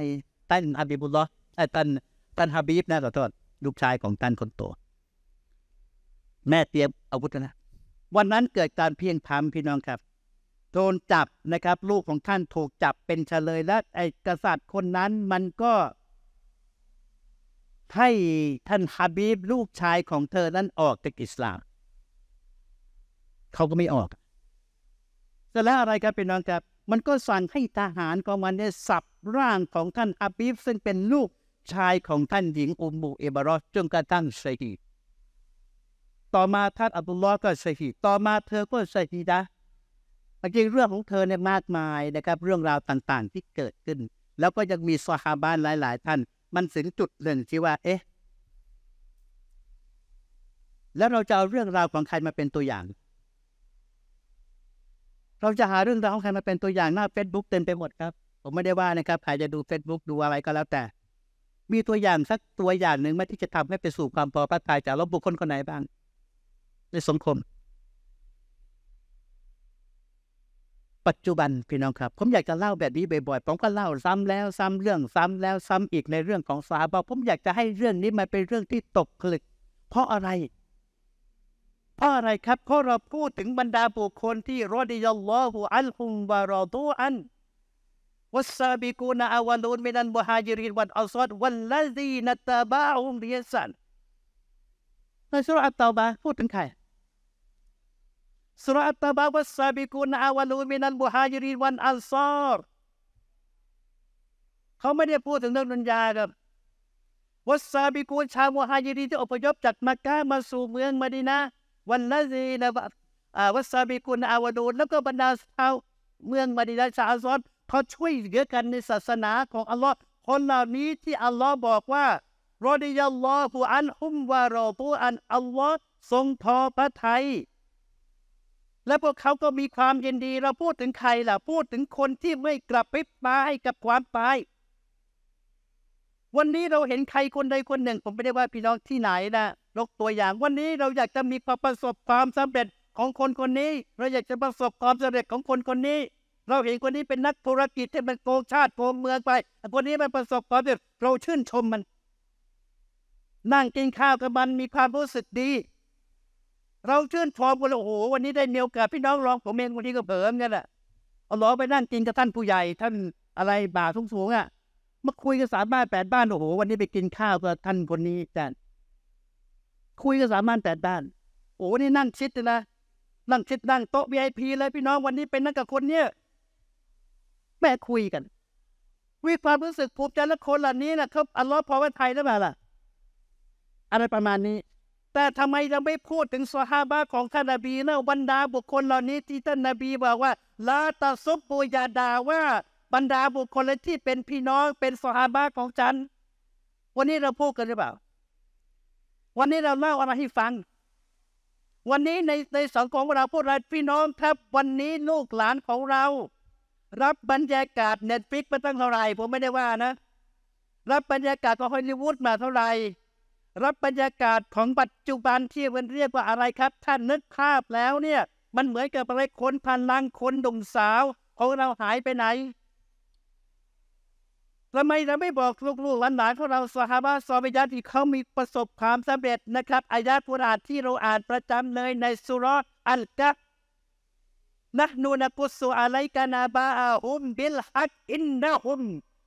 ตันอับิบุลลอไอ้ตันตันฮาบีบนะขอโทษลูกชายของตันคนโต แม่เตรียมอาวุธนะวันนั้นเกิดการเพียงพามพี่น้องครับโดนจับนะครับ ลูกของท่านถูกจับเป็นเฉลยและไอ้กษัตริย์คนนั้นมันก็ให้ท่านฮาบีบ ลูกชายของเธอนั้นออกจากอิสลามเขาก็ไม่ออกแะแล้วอะไรครับเป็นน้องครับมันก็สั่งให้ทหารของมันเนี่ยสับร่างของท่านอาบีบซึ่งเป็นลูกชายของท่านหญิงอุมมูเอบารอจนกระทั่งเสียชีต่อมา ท่านอับดุลลอฮ์ก็เสียชีต่อมาเธอก็เสียชีนะมันจริงเรื่องของเธอเนี่ยมากมายนะครับ เรื่องราวต่างๆที่เกิดขึ้น แล้วก็ยังมีซหาบ้านหลาย ๆ ท่าน มันถึงจุดหนึ่งที่ว่าเอ๊ะแล้วเราจะเอาเรื่องราวของใครมาเป็นตัวอย่าง เราจะหาเรื่องราวของใครมาเป็นตัวอย่างหน้า Facebook เต็มไปหมดครับ ผมไม่ได้ว่านะครับใครจะดู Facebook ดูอะไรก็แล้วแต่ มีตัวอย่างสักตัวอย่างหนึ่งไหมที่จะทำให้ไปสู่ความพอพระทัยจากเราบุคคลคนไหนบ้าง ในสังคมปัจจุบัน พี่น้องครับ ผมอยากจะเล่าแบบนี้บ่อยๆ ผมก็เล่าซ้ำแล้ว ซ้ำเรื่องซ้ำแล้วซ้ำอีกในเรื่องของสาบาผมอยากจะให้เรื่องนี้มันเป็นเรื่องที่ตกผลึก เพราะอะไร เพราะอะไรครับเพราะเราพูดถึงบรรดาบุคคลที่รอดิยัลลอฮุอัลฮุมบารอตูอันวัสซาบิกูนอาวาลูนมินันบุฮาจิรินวันอัลซอดวันละดีนัตตาบาอุมเรียสันในสุรอัตตาบาพูดถึงใครสุรัตตะบาวัสซาบิกุนอาวาลูมินันบุฮายิริวันอัลซอรเขาไม่ได้พูดถึงเรื่องดุนยาครับวัสซาบิกูนชาวมุฮายิรีที่อพยพจากมักกะมาสู่เมืองมาดินะวันละซีนะวัสซาบิกุนอาวาูแล้วก็บรรดาชาวเมืองมาดินะชาวซอนเขาช่วยเหลือกันในศาสนาของอัลลอฮ์คนเหล่านี้ที่อัลลอฮ์บอกว่ารอดิยัลลอฮุอันฮุมวารอตูอันอัลลอฮ์ทรงพอพระทัยและพวกเขาก็มีความยินดี เราพูดถึงใครล่ะ พูดถึงคนที่ไม่กลับไปตายกับความตาย วันนี้เราเห็นใครคนใดคนหนึ่ง ผมไม่ได้ว่าพี่น้องที่ไหนนะ ยกตัวอย่างวันนี้เราอยากจะมีความประสบความสำเร็จของคนคนนี้ เราอยากจะประสบความสำเร็จของคนคนนี้ เราเห็นคนนี้เป็นนักธุรกิจ ที่มันโกงชาติโกงเมืองไป คนนี้มันประสบความสำเร็จ เราชื่นชมมัน นั่งกินข้าวกับมันมีความรู้สึกดีเราชื่นชมกันโอ้โห วันนี้ได้เนียเกาสพี่น้องรองผมเองวันนี้ก็เผิมกันอละเอาล้อไปนั่งกินกับท่านผู้ใหญ่ท่านอะไรบ่าทุงสูงอ่ะมาคุยกับสามบ้านแปดบ้านโอ้โหวันนี้ไปกินข้าวกับท่านคนนี้จันคุยกับสามบ้านแปดบ้าน โอ้นี่นั่งชิดเลยนะนั่งชิดนั่งโต๊ะ VIP เลยพี่น้องวันนี้เป็นนั่งกับคนเนี้ยแม่คุยกัน วิความรู้สึกภูมิใจและคนเหล่านี้นะรับ อัลลอฮ์พอไว้ไทยหรือเปล่าล่ะ อะไรประมาณนี้แต่ทำไมยังไม่พูดถึงสหาบะของท่านนบีนะบรรดาบุคคลเหล่านี้ ที่ท่านนบีบอกว่าลาตาซุบบูยาดาว่าบรรดาบุคคลที่ เป็นพี่น้องเป็นสหาบะของฉัน วันนี้เราพูดกันหรือเปล่า วันนี้เราเล่าอะไรให้ฟัง วันนี้ในในสังคมเราพูดอะไรพี่น้องครับวันนี้ลูกหลานของเรา รับบรรยากาศเน็ตฟิกไปตั้งเท่าไหร่ผมไม่ได้ว่านะ รับบรรยากาศของฮอลลีวูดมาเท่าไหร่รับบรรยากาศของปัจจุบันที่มันเรียกว่าอะไรครับ ท่านนึกภาพแล้วเนี่ย มันเหมือนกับอะไรคนพันลังคนดุ่มสาว ของเราหายไปไหนทำไมเราไม่บอกลูกๆหลานๆของเราสหาบาสอบิยะที่เขามีประสบความสำเร็จนะครับ อายาพุราที่เราอ่านประจำเลยในสุรอัลกันะนูนกุสุอะไรกานาบาอาุมบิลฮัก อินนะฮุม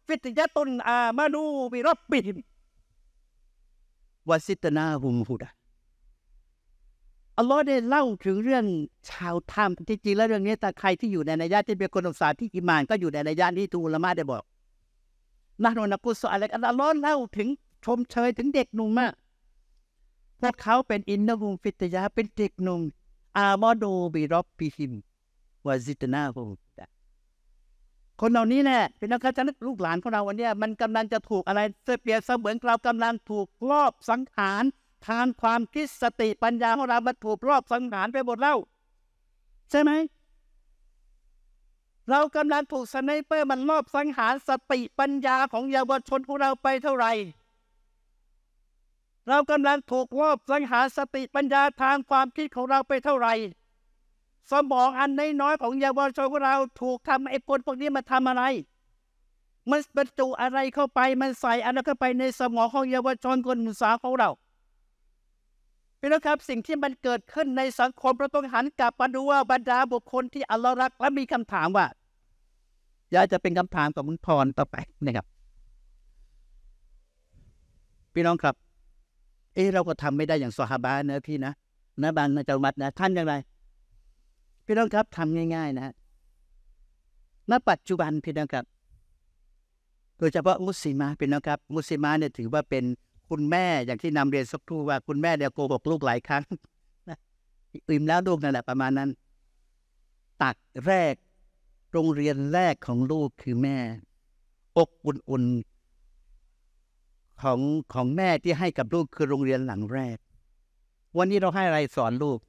ฟิตยะตุนอามานูบิรับบิฮิมวาสิตนาหุมหุดอัลลอฮ์ได้เล่าถึงเรื่องชาวถ้ำที่จริงแล้วเรื่องนี้แต่ใครที่อยู่ในนัยยะที่เป็นคนอุกสาที่อิมานก็อยู่ในนัยยะที่ทูลมาได้บอกนาโนนักุสอะไรอัลลอฮ์เล่าถึงชมเชยถึงเด็กหนุ่มอะพวกเขาเป็นอินนุมฟิตยาเป็นเด็กหนุ่มอามอดูบิรอบปิหิมวาซิตนาหุมคนเหล่านี้แน่เป็นนักการลูกหลานของเราวันนี้ มันกำลังจะถูกอะไรเปลียนเสมือนเรากำลังถูกลอบสังหาร ทางความคิดสติปัญญาของเรามันถูกลอบสังหารไปหมดแล้วใช่ไหมเรากำลังถูกสไนเปอร์มันรอบสังหารสติปัญญาของเยาวชนของเราไปเท่าไหร่ เรากำลังถูกลอบสังหารสติปัญญาทางความคิดของเราไปเท่าไหร่สมองอันน้อยๆของเยาวชนของเราถูกทำไอ้คนพวกนี้มาทำอะไร มันบรรจุอะไรเข้าไป มันใส่อะไรเข้าไปในสมองของเยาวชนคนหนุ่มสาวของเรา พี่น้องครับ สิ่งที่มันเกิดขึ้นในสังคมเราต้องหันกลับมาดูว่าบรรดาบุคคลที่อัลลอฮ์รักและมีคำถามว่า อยากจะเป็นคำถามกับมึงพรต่อไปนะครับ พี่น้องครับ เอ้เราก็ทำไม่ได้อย่างสฮาบะนะพี่นะนะบางนะจามัดนะท่านอย่างไรพี่น้องครับทำง่าย ๆ นะ ณ ปัจจุบันพี่น้องครับ โดยเฉพาะมุสลิมาพี่น้องครับ มุสลิมาเนี่ยถือว่าเป็นคุณแม่อย่างที่นำเรียนสักรู่ว่าคุณแม่เนี่ยโกหกลูกหลายครั้งอิ่มแล้วลูกนั่นแหละประมาณนั้น ตักแรกโรงเรียนแรกของลูกคือแม่ อกอุ่นๆของของแม่ที่ให้กับลูกคือโรงเรียนหลังแรก วันนี้เราให้อะไรสอนลูก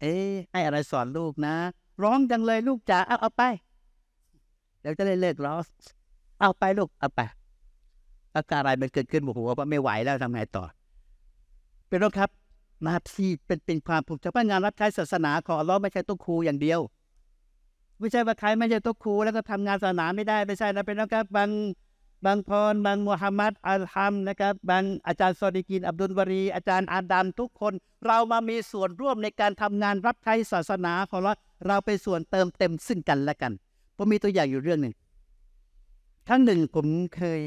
เอ๊ให้อะไรสอนลูกนะ ร้องจังเลยลูกจ๋าเอาเอาไป เดี๋ยวจะเล่นเลิกร้องเอาไปลูก เอาไปอาการอะไรมันเกิดขึ้นบอกว่าไม่ไหวแล้วทำไงต่อ เป็นรครับ นาทีเป็นเป็นความผูกจพนักงาน รับใช้ศาสนาของอัลลอฮ์ไม่ใช่ตุ๊กครูอย่างเดียวไม่ใช่ว่าใครไม่ใช่ตุ๊กครูแล้วก็ทำงานศาสนาไม่ได้ไม่ใช่นะเป็นนะครับบางบางพรบางมูฮัมหมัดอัลฮัมนะครับบางอาจารย์ซอดิกินอับดุลบารี อาจารย์อาดามทุกคนเรามามีส่วนร่วมในการทำงานรับใช้ศาสนาของเราเราเป็นส่วนเติมเต็มซึ่งกันและกันผมมีตัวอย่างอยู่เรื่องหนึ่งครั้งหนึ่งผมเคย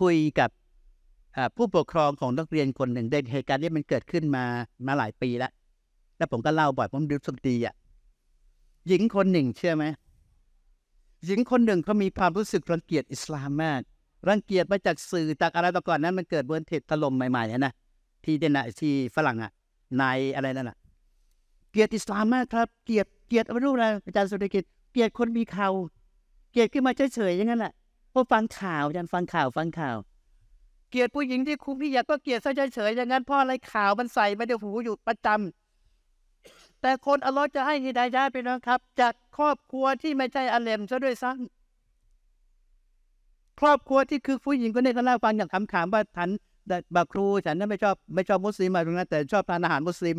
คุยกับผู้ปกครองของนักเรียนคนหนึ่งเด็กเหตุการณ์นี้มันเกิดขึ้นมามาหลายปีแล้วแล้วผมก็เล่าบ่อยผมดูสมดีอ่ะหญิงคนหนึ่งเชื่อไหมหญิงคนหนึ่งเขามีความรู้สึกรังเกียจอิสลามมากรังเกียจมาจากสื่อจากอะไรต่อก่อนนั้น มันเกิดเบิร์นเทดถล่มใหม่ๆนะที่เดนที่ฝรั่งอ่ะนายอะไรนั่นอ่ะเกียรติอิสลามมากครับ เกียรติเกียรติไม่รู้อะไรอาจารย์สุริกิจ เกียรติคนมีเขาเกียรติขึ้นมาเฉยๆอย่างนั้นแหละพอฟังข่าวอาจารย์ฟังข่าวฟังข่าว เกียรติผู้หญิงที่คุ้มพี่อยากก็เกียรติซะเฉยๆอย่างนั้นเพราะอะไรข่าวมันใส่ไม่ได้หูอยู่ประจำแต่คนอัลลอฮ์จะให้ฮิดายะไปนะครับ จากครอบครัวที่ไม่ใช่อาเลมซะด้วยซ้ำครอบครัวที่คือผู้หญิงก็เนี่ยเขาเล่าฟังอย่างขำๆว่าฉันบาครูฉันนั้นไม่ชอบไม่ชอบมุสลิมมาตรงนั้นแต่ชอบทานอาหารมุสลิม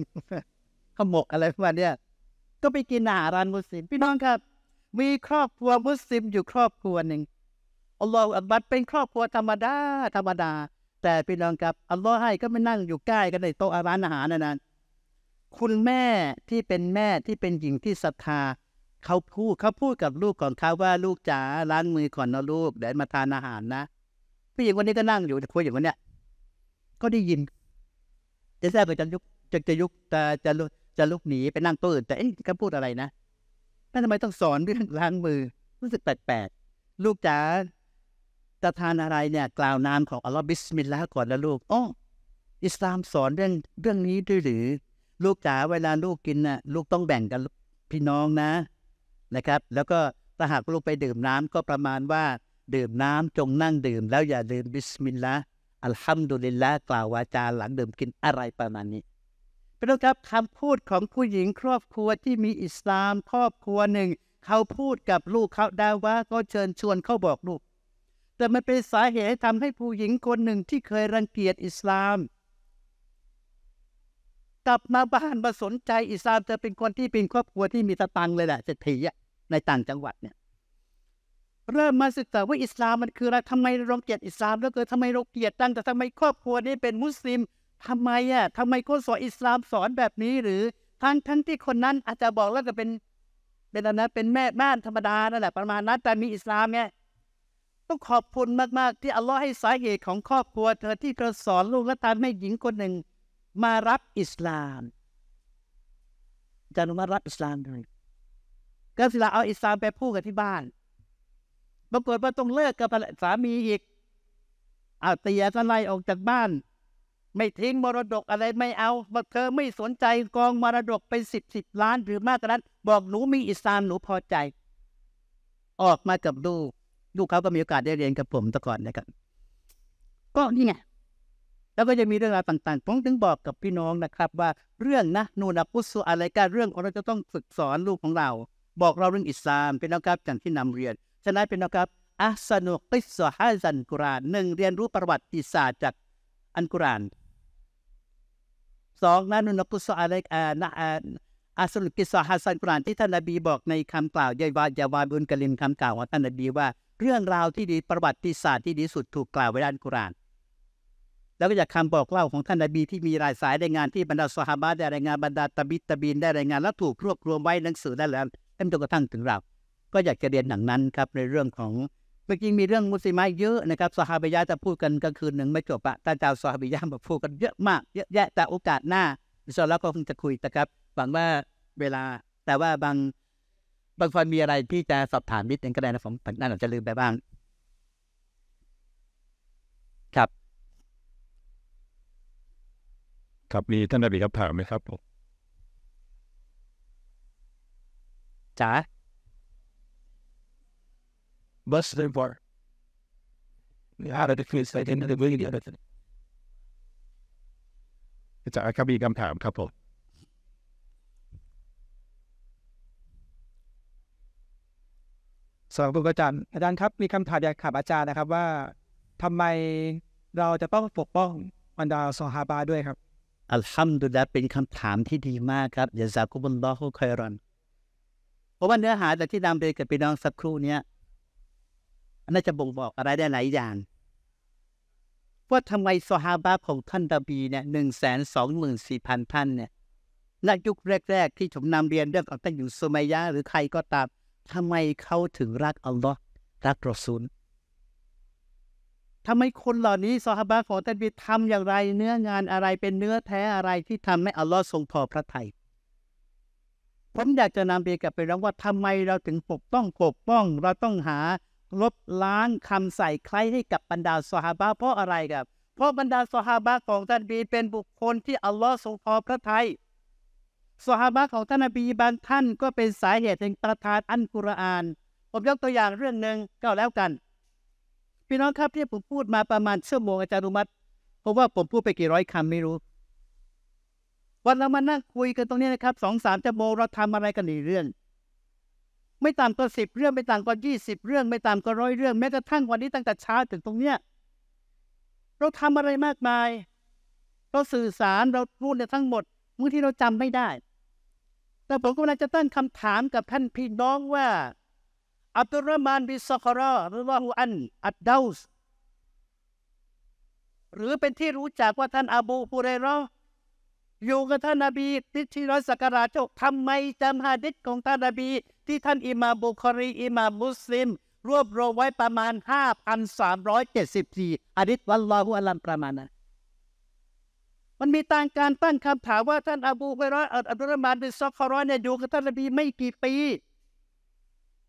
ขมกอะไรประมาณเนี้ย ก็ไปกินอาหารรนมุสลิมพี่น้องครับ มีครอบครัวมุสลิมอยู่ครอบครัวหนึ่งอัลลอฮฺอับัดเป็นครอบครัวธรรมดาธรรมดา แต่พี่น้องครับอัลลอฮ์ให้ก็ไม่นั่งอยู่ใกล้กันในโต๊ะอาหารอาหารนั้นคุณแม่ที่เป็นแม่ที่เป็นหญิงที่ศรัทธาเขาพูดเขาพูดกับลูกของเขาว่าลูกจ๋าล้างมือก่อนนะลูกเดี๋ยวมาทานอาหารนะผู้หญิงคนนี้ก็นั่งอยู่คุยอย่างันเนี้ย ก็ได้ยินจะแทรกไปจะยุกจะจะยุกจะจะจะลุกหนีไปนั่งต๊ะอื่น แต่เอ๊ะเขาพูดอะไรนะแม่ทำไมต้องสอนเรื่องล้างมือ รู้สึกแปลกๆลูกจ๋าจะทานอะไรเนี่ยกล่าวนามของอัลลอฮ์บิสมิลลาห์ก่อนนะลูกอ๋ออิสลามสอนเรื่องเรื่องนี้ด้วยหรือลูกจ๋าเวลาลูกกินน่ะลูกต้องแบ่งกันพี่น้องนะนะครับ แล้วก็ถ้าหากลูกไปดื่มน้ำก็ประมาณว่าดื่มน้ำจงนั่งดื่มแล้วอย่าดื่มบิสมิลลาห์อัลฮัมดุลิลละกล่าววาจาหลังดื่มกินอะไรประมาณนี้พี่น้องครับคำพูดของผู้หญิงครอบครัวที่มีอิสลามครอบครัวหนึ่ง เขาพูดกับลูกเขาได้ว่า ก็เชิญชวนเขาบอกลูกแต่มันเป็นสาเหตุให้ทำให้ผู้หญิงคนหนึ่งที่เคยรังเกียจอิสลามกลับมาบ้านมาสนใจอิสลามจะเป็นคนที่เป็นครอบครัวที่มีะตังเลยแหละเศรษฐีในต่างจังหวัดเนี่ยเริ่มมาศึกษาว่าอิสลามมันคืออะไรทำไมเราเกลียดอิสลามแล้วเกิดทำไมเราเกลียดตั้งแต่ทำไมครอบครัวนี้เป็นมุสลิมทำไมอ่ะทำไมคนสอนอิสลามสอนแบบนี้ หรือทั้งทั้งที่คนนั้นอาจจะบอกแล้วก็เป็นเป็นอะไรนะเป็นแม่บ้านธรรมดานั่นแหละประมาณนั้นแต่มีอิสลามไงต้องขอบคุณมากๆ ที่อัลลอฮ์ให้สาเหตุของครอบครัว เธอที่เธอสอนลูกและทำให้หญิงคนหนึ่งมารับอิสลามจานุมารับอิสลามเลยก็ศิลาเอาอิสลามไปพูดกันที่บ้าน ปรากฏว่าต้องเลิกกับสามีอีก เอาเตียสไลออกจากบ้าน ไม่ทิ้งมรดกอะไรไม่เอาเธอไม่สนใจกองมรดกเป็นสิบสิบล้านหรือมากกว่านั้น บอกหนูมีอิสลามหนูพอใจ ออกมากับลูก ลูกเขาก็มีโอกาสได้เรียนกับผมตะก่อนนะครับ ก็นี่ไงแล้วก็จะมีเรื่องราวต่างๆผมถึงบอกกับพี่น้องนะครับ ว่าเรื่องนะนูนอพุสุอะไรก็เรื่องของเราจะต้องฝึกสอนลูกของเรา บอกเราเรื่องอิสลามเป็นนะครับอย่างที่นำเรียนฉะนั้นเป็นนะครับอัสนุกิสฮะซันกุรานหนึ่งเรียนรู้ประวัติศาสตร์จากอันกุรานสองนะนนนกุสุอะไรอานะอาสนุกิสฮะซันกุรานที่ท่านนบีบอกในคำกล่าวยาวายาวาบุญกลินคำกล่าวของท่านนบีว่า เรื่องราวที่ดีประวัติศาสตร์ที่ดีสุดถูกกล่าวไว้ในอันกุรานแล้วก็จากคำบอกเล่าของท่านนบีที่มีรายสายรายงานที่บรรดาสหาบะได้รายงานบรรดาตบิตบินได้รายงาน และถูกรวบรวมไว้หนังสือได้แล้วจนกระทั่งถึงเรา ก็อยากจะเรียนหนังนั้นครับในเรื่องของเมื่อกี้มีเรื่องมุสลิมเยอะนะครับสหายาจะพูดกันกลางคืนหนึ่งไม่จบอะท่านจาวสหายามาพูดกันเยอะมากเยอะแยะแต่โอกาสหน้าเินาอัลลก็คงจะคุยนะครับหวังว่าเวลาแต่ว่าบางบางคนมีอะไรที่จะสอบถามนิดนึงก็ได้นะผมน่นาจะลืมไปบ้างครับมีท่านอาบีครับถามไหมครับผมจ๋า bus driver อะไรที่คุอใส่เทนเดอร์เบอร์เดีกับจ๋าครับมีคำถามครับผมสำหรับคุณอาจารย์อาจารย์ครับมีคำถามอยากถามอาจารย์นะครับว่าทำไมเราจะต้องปกป้องบรรดาซอฮาบาด้วยครับอัลฮัมดุลิละเป็นคำถามที่ดีมากครับยาซากุบุลลอฮุคอยรอนเพราะว่าเนื้อหาจากที่นำเรียนกับพี่น้องสักครู่เนี้ยน่าจะบ่งบอกอะไรได้หลายอย่าง ว่าทำไมซอฮาบะของท่านตาบีเนี่ยหนึ่งแสนสองหมื่นสี่พันท่านเนี่ยนยุคแรก ๆ ที่ผมนำเรียนเรื่องของท่านอยู่สซมัยยะหรือใครก็ตามทำไมเขาถึงรักอัลลอฮ์รักรอซูลทำไมคนเหล่านี้ซอฮาบะของท่านบีทำอย่างไรเนื้องานอะไรเป็นเนื้อแท้อะไรที่ทำให้อัลลอฮ์ทรงพอพระทยัย ผมอยากจะนำไปกลับไปร้องว่าทำไมเราถึงปกป้องปกป้องเราต้องหาลบล้างคำใส่ใครให้กับบรรดาซอฮาบะเพราะอะไรครับเพราะบรรดาซอฮาบะของท่านบี เป็นบุคคลที่อัลลอฮ์ทรงพอพระทยัยซอฮาบะของท่านอบีบางท่านก็เป็นสาเหตุแห่งประทานอันกุรอาน ผมยกตัวอย่างเรื่องหนึ่งก็แล้วกันพี่น้องครับที่ผมพูดมาประมาณชั่วโมงอาจารย์อนุมัติเพราะว่าผมพูดไปกี่ร้อยคำไม่รู้ วันเรามานั่งคุยกันตรงนี้นะครับสองสามชั่วโมงเราทำอะไรกันหนึ่เรื่อง ไม่ต่ำกว่าสิบเรื่องไม่ต่ำกว่ายี่สิบเรื่องไม่ต่ำกว่าร้อยเรื่องแม้กระทั่งวันนี้ตั้งแต่เช้าถึงตรงเนี้ยเราทำอะไรมากมาย เราสื่อสารเราพูดเนี่ยทั้งหมดบางที่เราจำไม่ได้ แต่ผมกำลังจะตั้งคำถามกับท่านพี่น้องว่าอับดุลรมานบิสซารอหรือว่าฮุอันอัดดาวส์หรือเป็นที่รู้จักว่าท่านอบูฮุเรรออยู่กับท่านนาบีติชิรอสักราชทำไมจำฮาดิษของท่านนาบี ที่ท่านอิมาบุคอรี อิมามุสลิม รวบรวมไว้ประมาณ 5,374อะดิษวัลลอฮุอัลลัมประมาณนั้นมันมีต่างการตั้งคำถามว่าท่านอบูฮุเรรออับดุลรมานบิสซารอเนี่ยอยู่กับท่านนาบีไม่กี่ปี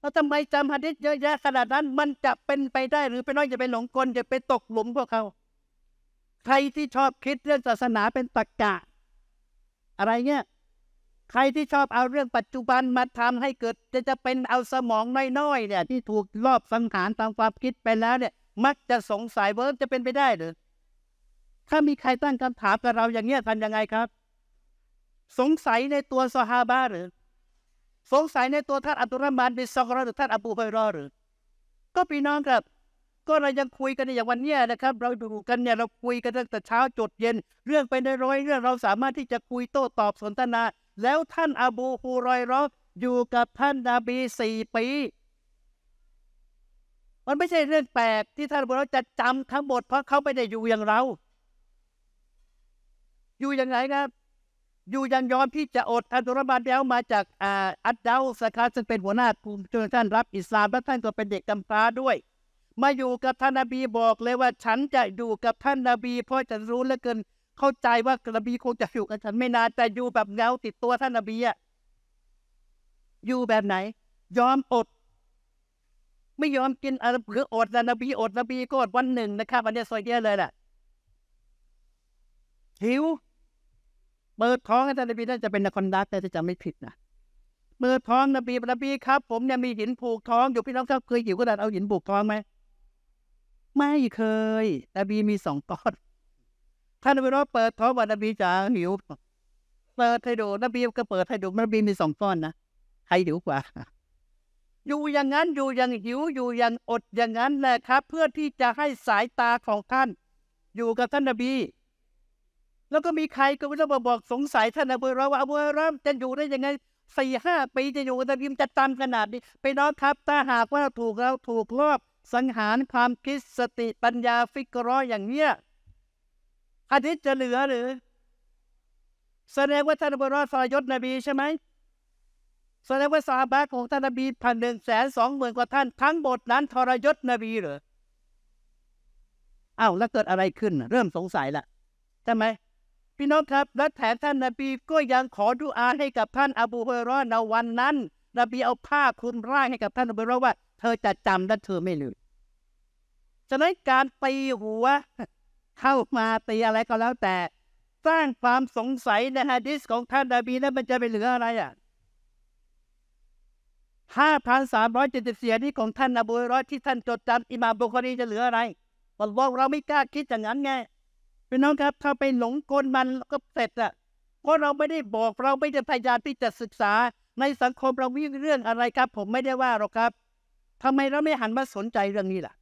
แล้วทำไมจำฮะดิษเยอะแยะขนาดนั้น มันจะเป็นไปได้หรือไปน้อยจะไปหลงกลจะไปตกหลุมพวกเขา ใครที่ชอบคิดเรื่องศาสนาเป็นตรรกะ อะไรเงี้ยใครที่ชอบเอาเรื่องปัจจุบันมาทำให้เกิด จะจะเป็นเอาสมองน้อยๆเนี่ย ที่ถูกลอบสังหารตามความคิดไปแล้วเนี่ย มักจะสงสัยเวิร์จะเป็นไปได้หรือ ถ้ามีใครตั้งคำถามกับเราอย่างเงี้ยทำยังไงครับ สงสัยในตัวอฮาบะหรือสงสัยในตัวท่านอับดุลรมานบินซอกรอหรือท่านอบูฮอยรอหรือก็พี่น้องครับ ก็เรายังคุยกันในอย่างวันนี้นะครับ เราดูกันเนี่ย เราคุยกันตั้งแต่เช้าจดเย็นเรื่องไปในร้อยเรื่องเราสามารถที่จะคุยโต้ ตอบสนทนา แล้วท่านอบูฮุรอยรออยู่กับท่านนาบีสี่ปี มันไม่ใช่เรื่องแปลกที่ท่านบุรุษจะจำทั้งหมดเพราะเขาไม่ได้อยู่อย่างเรา อยู่อย่างไรครับอยู่ยันยอมที่จะอดอับดุบาเดลมาจากอัดเดลสคาซึ่งเป็นหัวหน้ากลุ่มนท่านรับอิสลามและท่านก็เป็นเด็กกำพร้าด้วย มาอยู่กับท่านนาบีบอกเลยว่า ฉันจะอยู่กับท่านนาบี เพราะจะรู้เหลือเกิน เข้าใจว่านบีคงจะอยู่กับฉันไม่นานแต่อยู่แบบเงาติดตัวท่านนาบีอะ อยู่แบบไหน ยอมอด ไม่ยอมกินอะไรหรืออดนะนบี อดนบีก็อดวันหนึ่งนะครับวันนี้ซอยเดียเลยแหละหิวเปิดท้องให้ท่านนบีน่าจะเป็นนครดัแต่จะจำไม่ผิดนะเปิดท้องนบีนบีครับ ผมเนี่ยมีหินผูกท้องอยู่พี่น้องครับเคยหิวก็ะดาเอาหินผูกท้องไหมไม่เคยนบีมีสองก้อนท่านนบีรอเปิดท้องว่านบีจ๋าหิวเปิดให้ดูนบีก็เปิดให้ดูนบีมีสองก้อนนะใครหิวกว่า อยู่อย่างนั้นอยู่อย่างหิวอยู่อย่างอดอย่างนั้นแหละครับ เพื่อที่จะให้สายตาของท่านอยู่กับท่านนบีแล้วก็มีใครก็ไมู่้อมาบอกสงสัยท่านอบูราว่าอบูรามจะอยู่ได้ยังไงสี่ห้าปีจะอยู่ตะริมจะตามขนาดนี้ไปน้องครับถ้าหากว่าถูกเราถูกลอบสังหารความคิดสติปัญญาฟิกรออย่างเนี้ยอันนี้จะเหลือหรือแสดงว่าท่านอบูรามสรยศนบีใช่ไหมแสดงว่าซาบะของท่านนบีพันหนึ่งแสนสองหมื่นกว่าท่าน ทั้งหมดนั้น ทรยศนบีหรืออ้าวแล้วเกิดอะไรขึ้น เริ่มสงสัยละใช่ไหมพี่น้องครับ และแถมท่านนบีก็ยังขอดุอาให้กับท่านอบูฮุรอในวันนั้นนบีเอาผ้าคลุมร่างให้กับท่านอบูฮุรอว่าเธอจะจำและเธอไม่ลืมฉะนั้นการตีหัวเข้ามาตีอะไรก็แล้วแต่ สร้างความสงสัยในฮะดิษของท่านนบีนั้นมันจะไปเหลืออะไรอ่ะห้าพันสามร้อยเจ็ดสิบสียี่ของท่านอบูรอยที่ท่านจดจำอิมามบุคอรีจะเหลืออะไรบอกเราไม่กล้าคิดอย่างนั้นไงพี่น้องครับถ้าไปหลงกลมันก็เสร็จอะเพราะเราไม่ได้บอก เราไม่ได้พยายามที่จะศึกษาในสังคมเราวิ่งเรื่องอะไรครับ ผมไม่ได้ว่าหรอกครับ ทำไมเราไม่หันมาสนใจเรื่องนี้ล่ะ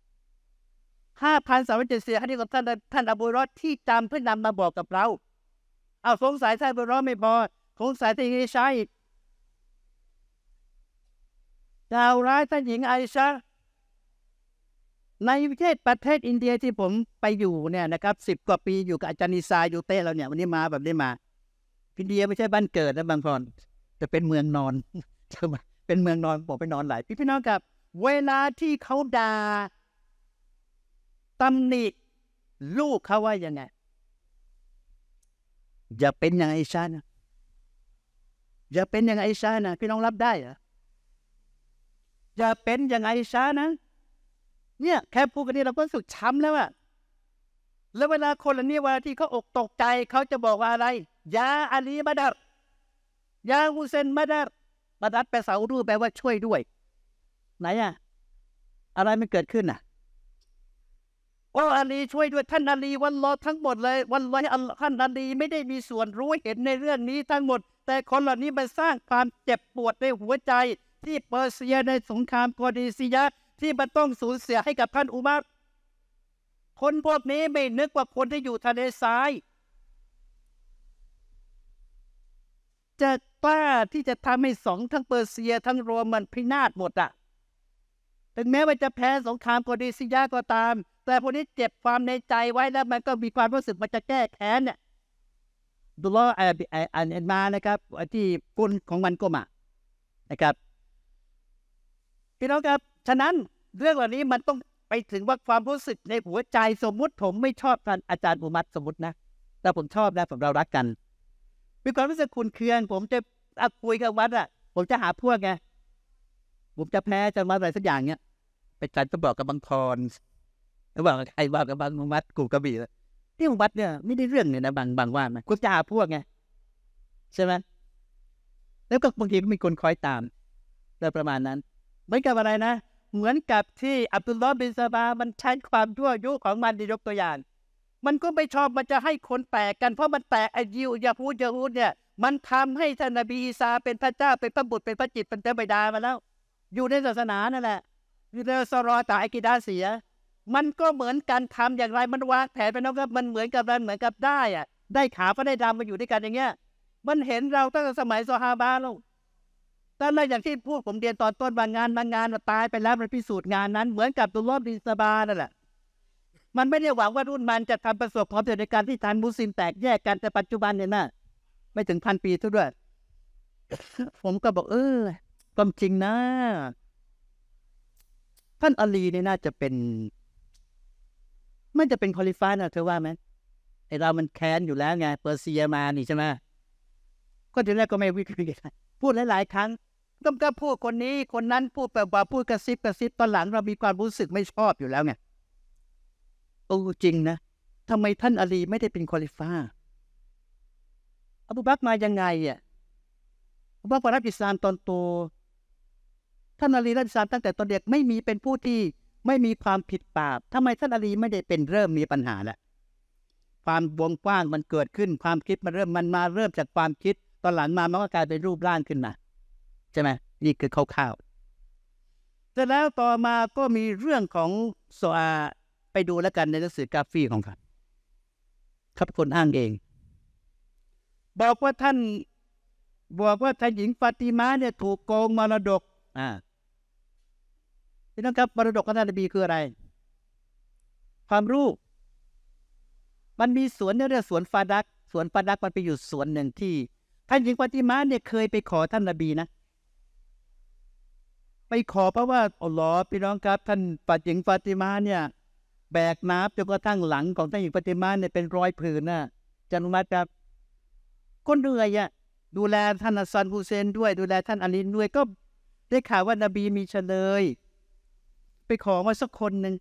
ห้าพันสามร้อยเจ็ดสิบที่ของท่านท่านอบูรอดที่จำเพื่อนำมาบอกกับเราเอาสงสัยท่านอบูรอดไม่พอสงสัยท่านอิชาอดาวร้ายท่านหญิงไอชาในประเทศประเทศอินเดียที่ผมไปอยู่เนี่ยนะครับสิบกว่าปีอยู่กับอาจารย์นิซาอยู่เต้เราเนี่ยวันนี้มาแบบนี้มาอินเดียไม่ใช่บ้านเกิดนะบางคนแต่เป็นเมืองนอนามเป็นเมืองนอนผมไปนอนหลายพี่พี่น้องกับ เวลาที่เขาด่าตำหนิลูกเขาว่ายังไงอย่าเป็นอย่างไอชานะอย่าเป็นอย่างไอชานะพี่น้องรับได้เหรออย่าเป็นอย่างไอชานะเนี่ยแค่พูดกันนี่เราก็สุดช้ำแล้วอะแล้วเวลาคนเหล่านี้เวลาที่เขาอกตกใจเขาจะบอกว่าอะไร ยาอาลีมาดัดยาฮูเซนมาดัดมาดัดแปลสาวรูแปลว่าช่วยด้วย ไหนอะ อะไรมันเกิดขึ้นอะโอ้อาลีช่วยด้วยท่านอาลีวันรอทั้งหมดเลย วันรอท่านอาลีไม่ได้มีส่วนรู้เห็นในเรื่องนี้ทั้งหมด แต่คนเหล่านี้มาสร้างความเจ็บปวดในหัวใจ ที่เปอร์เซียในสงครามกอดิซียาที่มันต้องสูญเสียให้กับท่านอุมัรคนพวกนี้ไม่นึกว่าคนที่อยู่ทะเลทราย จะกล้าที่จะทำให้สองทั้งเปอร์เซียทั้งโรมันพินาศหมดอะ่ะ ถึงแม้ว่าจะแพ้สงครามกอดีซิยาก็ตาม แต่พวกนี้เจ็บความในใจไว้แล้วมันก็มีความรู้สึกมันจะแก้แค้นเนี่ยดูล้ออ่านอนมานะครับที่กุนของมันก็มานะครับ พี่น้องครับฉะนั้นเรื่องเหล่านี้มันต้องไปถึงว่าความรู้สึกในหัวใจสมมุติ ผมไม่ชอบกันอาจารย์ภุมัตสมมตินะ แต่ผมชอบนะผมเรารักกัน มีความรู้สึกคุณเคืองผมจะอคุยกับวัดอ่ะผมจะหาพวกไงผมจะแพ้จะมาอะไรสักอย่างเนี้ย ไปจันจะบอกกับบางพรแล้วบอกใครว่ากับบางมัดกูกระบี่ที่ขวัดเนี่ยไม่ได้เรื่องเนี่ยนะ บางบางว่ามะนกูจะหาพวกไงใช่ไหมแล้วก็บางทีก็มีคนคอยตามโดยประมาณนั้นเหมือนกับอะไรนะเหมือนกับที่อับดุลลอฮ์บินซาบามันใช้ความทั่วยุของมันในยกตัวอย่าง มันก็ไม่ชอบมันจะให้คนแตกกันเพราะมันแตกไอ้ยิวยาพูดยาพูดเนี่ยมันทำให้ท่านนบีอีสาเป็นพระเจ้า เป็นพระบุตรเป็นพระจิต เป็นเทิดามาแล้ว อยู่ในศาสนานั่นแหละอยู่ในสรอตาอิกิดาเสีย มันก็เหมือนกันทำอย่างไรมันวางแผนไปแล้วก็มันเหมือนกับมันเหมือนกับได้อะได้ขาวก็ได้ดำมาอยู่ด้วยกันอย่างเงี้ยมันเห็นเราตั้งแต่สมัยซอฮาบะแล้วตั่นแหลอย่างที่พูดผมเรียนตอนต้นบางงานบางงานตายไปแล้วมันพิสูจน์งานนั้นเหมือนกับตุลอบดินสบานั่นแหละมันไม่ได้หวังว่ารุ่นมันจะทำประสบความสำเร็จในการที่ทานมุสลิมแตกแยกกันแต่ปัจจุบันเนี่ยนะไม่ถึงพันปีทุกด้วย ผมก็บอกเออความจริงนะท่านอลีเนี่ยน่าจะเป็นไม่จะเป็นคอลิฟ้านะเธอว่าไหมไอเรามันแค้นอยู่แล้วไงเปอร์เซียมานี่ใช่ไหมก็ทีแรกก็ไม่วิะห์พูดหลายๆครั้งต้องการพูดคนนี้ คนนั้นพูดแบบว่าพูดกระซิบกระซิบตอนหลังเรามีความรู้สึกไม่ชอบอยู่แล้วไงโอ้จริงนะทำไมท่านอาลีไม่ได้เป็นคอลิฟ้าอบูบักมายังไงอ่ะอบูบักรับอิสลามตอนโต ท่านอาลีรับอิสลามตั้งแต่ตอนเด็กไม่มีเป็นผู้ที่ไม่มีความผิดบาปทำไมท่านอาลีไม่ได้เป็นเริ่มมีปัญหาละความวงกว้างมันเกิดขึ้นความคิดมันเริ่มมันมาเริ่มจากความคิดตอนหลังมามันก็กลายเป็นรูปร่างขึ้นมาช่ไหมนี่คือคร่าวๆแต่แล้วต่อมาก็มีเรื่องของโซอาไปดูแล้วกันในหนังสือกราฟีของท่าครับคนอ้างเอง บอกว่าท่านบอกว่าท่านหญิงฟาติมาเนี่ยถูกโกงมรดกอ่าพี่น้องครับมรดกของท่านนบีคืออะไร ความรู้มันมีสวนเรียกสวนฟาดักสวนฟาดักมันไปอยู่สวนหนึ่งที่ท่านหญิงฟาติมาเนี่ยเคยไปขอท่านนบีนะไปขอเพราะว่าอ๋อหรอพี่น้องครับ ท่านปัดหญิงฟาติมาเนี่ยแบกน้ำจนกระทั่งหลังของท่านหญิงฟาติมาเนี่ยเป็นรอยผื่นน่ะจันุมัตครับก็เหนื่อยอ่ะดูแลท่านอัสซันฮุเซนด้วย ดูแลท่านอาลนด้วยก็ ได้ข่าวว่านบีมีเฉลย ไปขอมาสักคนหนึ่ง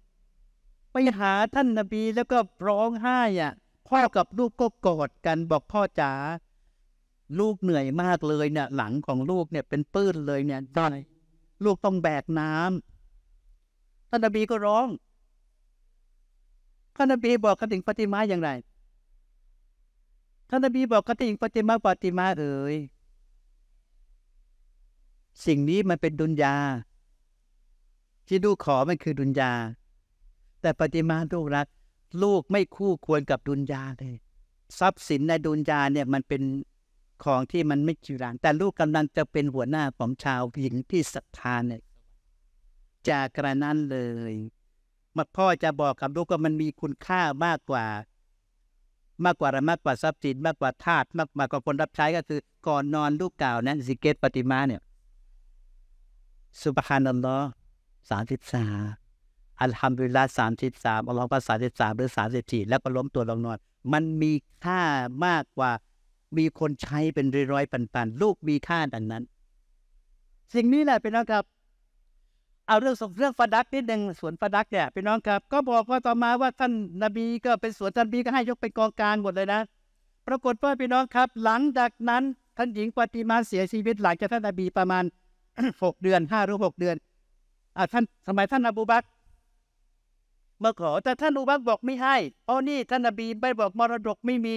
ไปหาท่านนบีแล้วก็ร้องไห้อ่ะพ่อกับลูกก็กอดกันบอกพ่อจ๋าลูกเหนื่อยมากเลยเนี่ยหลังของลูกเนี่ยเป็นปื้นเลยเนี่ยได้ลูกต้องแบกน้ำท่านนบีก็ร้องท่านนบีบอกกระติ่งปฏิมาอย่างไรท่านนบีบอกกระติ่งปฏิมาปฏิมาเอ๋ยสิ่งนี้มันเป็นดุนยา ที่ลูกขอมันคือดุนยา แต่ปฏิมาลูกรักลูกไม่คู่ควรกับดุนยาเลย ทรัพย์สินในดุนยาเนี่ยมันเป็นของที่มันไม่จีรานแต่ลูกกำลังจะเป็นหัวหน้าของชาวหญิงที่ศรัทธาเนี่ยจากกระนั้นเลยมาพ่อจะบอกกับลูกว่ามันมีคุณค่ามากกว่า มากกว่ามากกว่าทรัพย์สิน มากกว่าทาสมากมากกว่าคนรับใช้ก็คือ ก่อนนอนลูกกล่าวนะสิเกตปฏิมาเนี่ยสุบฮานัลลอฮ์สามสิบสามอัลฮัมดุลิลลาห์สามสิบสามอัลลอฮ์ก็สามสิบสามหรือสามสิบสี่แล้วก็ล้มตัวลงนอนมันมีค่ามากกว่ามีคนใช้เป็นร้อยๆปันๆลูกมีค่าดังนั้น สิ่งนี้แหละเป็นน้องครับ เอาเรื่องส่งเรื่องฟาดักนิดหนึ่งสวนฟาดักเนี่ยเป็นน้องครับ ก็บอกว่าต่อมาว่าท่านนบีก็เป็นสวนท่านบีก็ให้ยกเป็นกองกลางหมดเลยนะปรากฏว่าพี่น้องครับ หลังจากนั้น ท่านหญิงปฏิมาเสียชีวิตหลังจากท่านนบีประมาณหกเดือนห้าหรือหกเดือนอ่าท่านสมัยท่านอบูบักมาขอแต่ท่านอบูบักบอกไม่ให้เพราะนี่ ท่านนบีไม่บอกมรดกไม่มี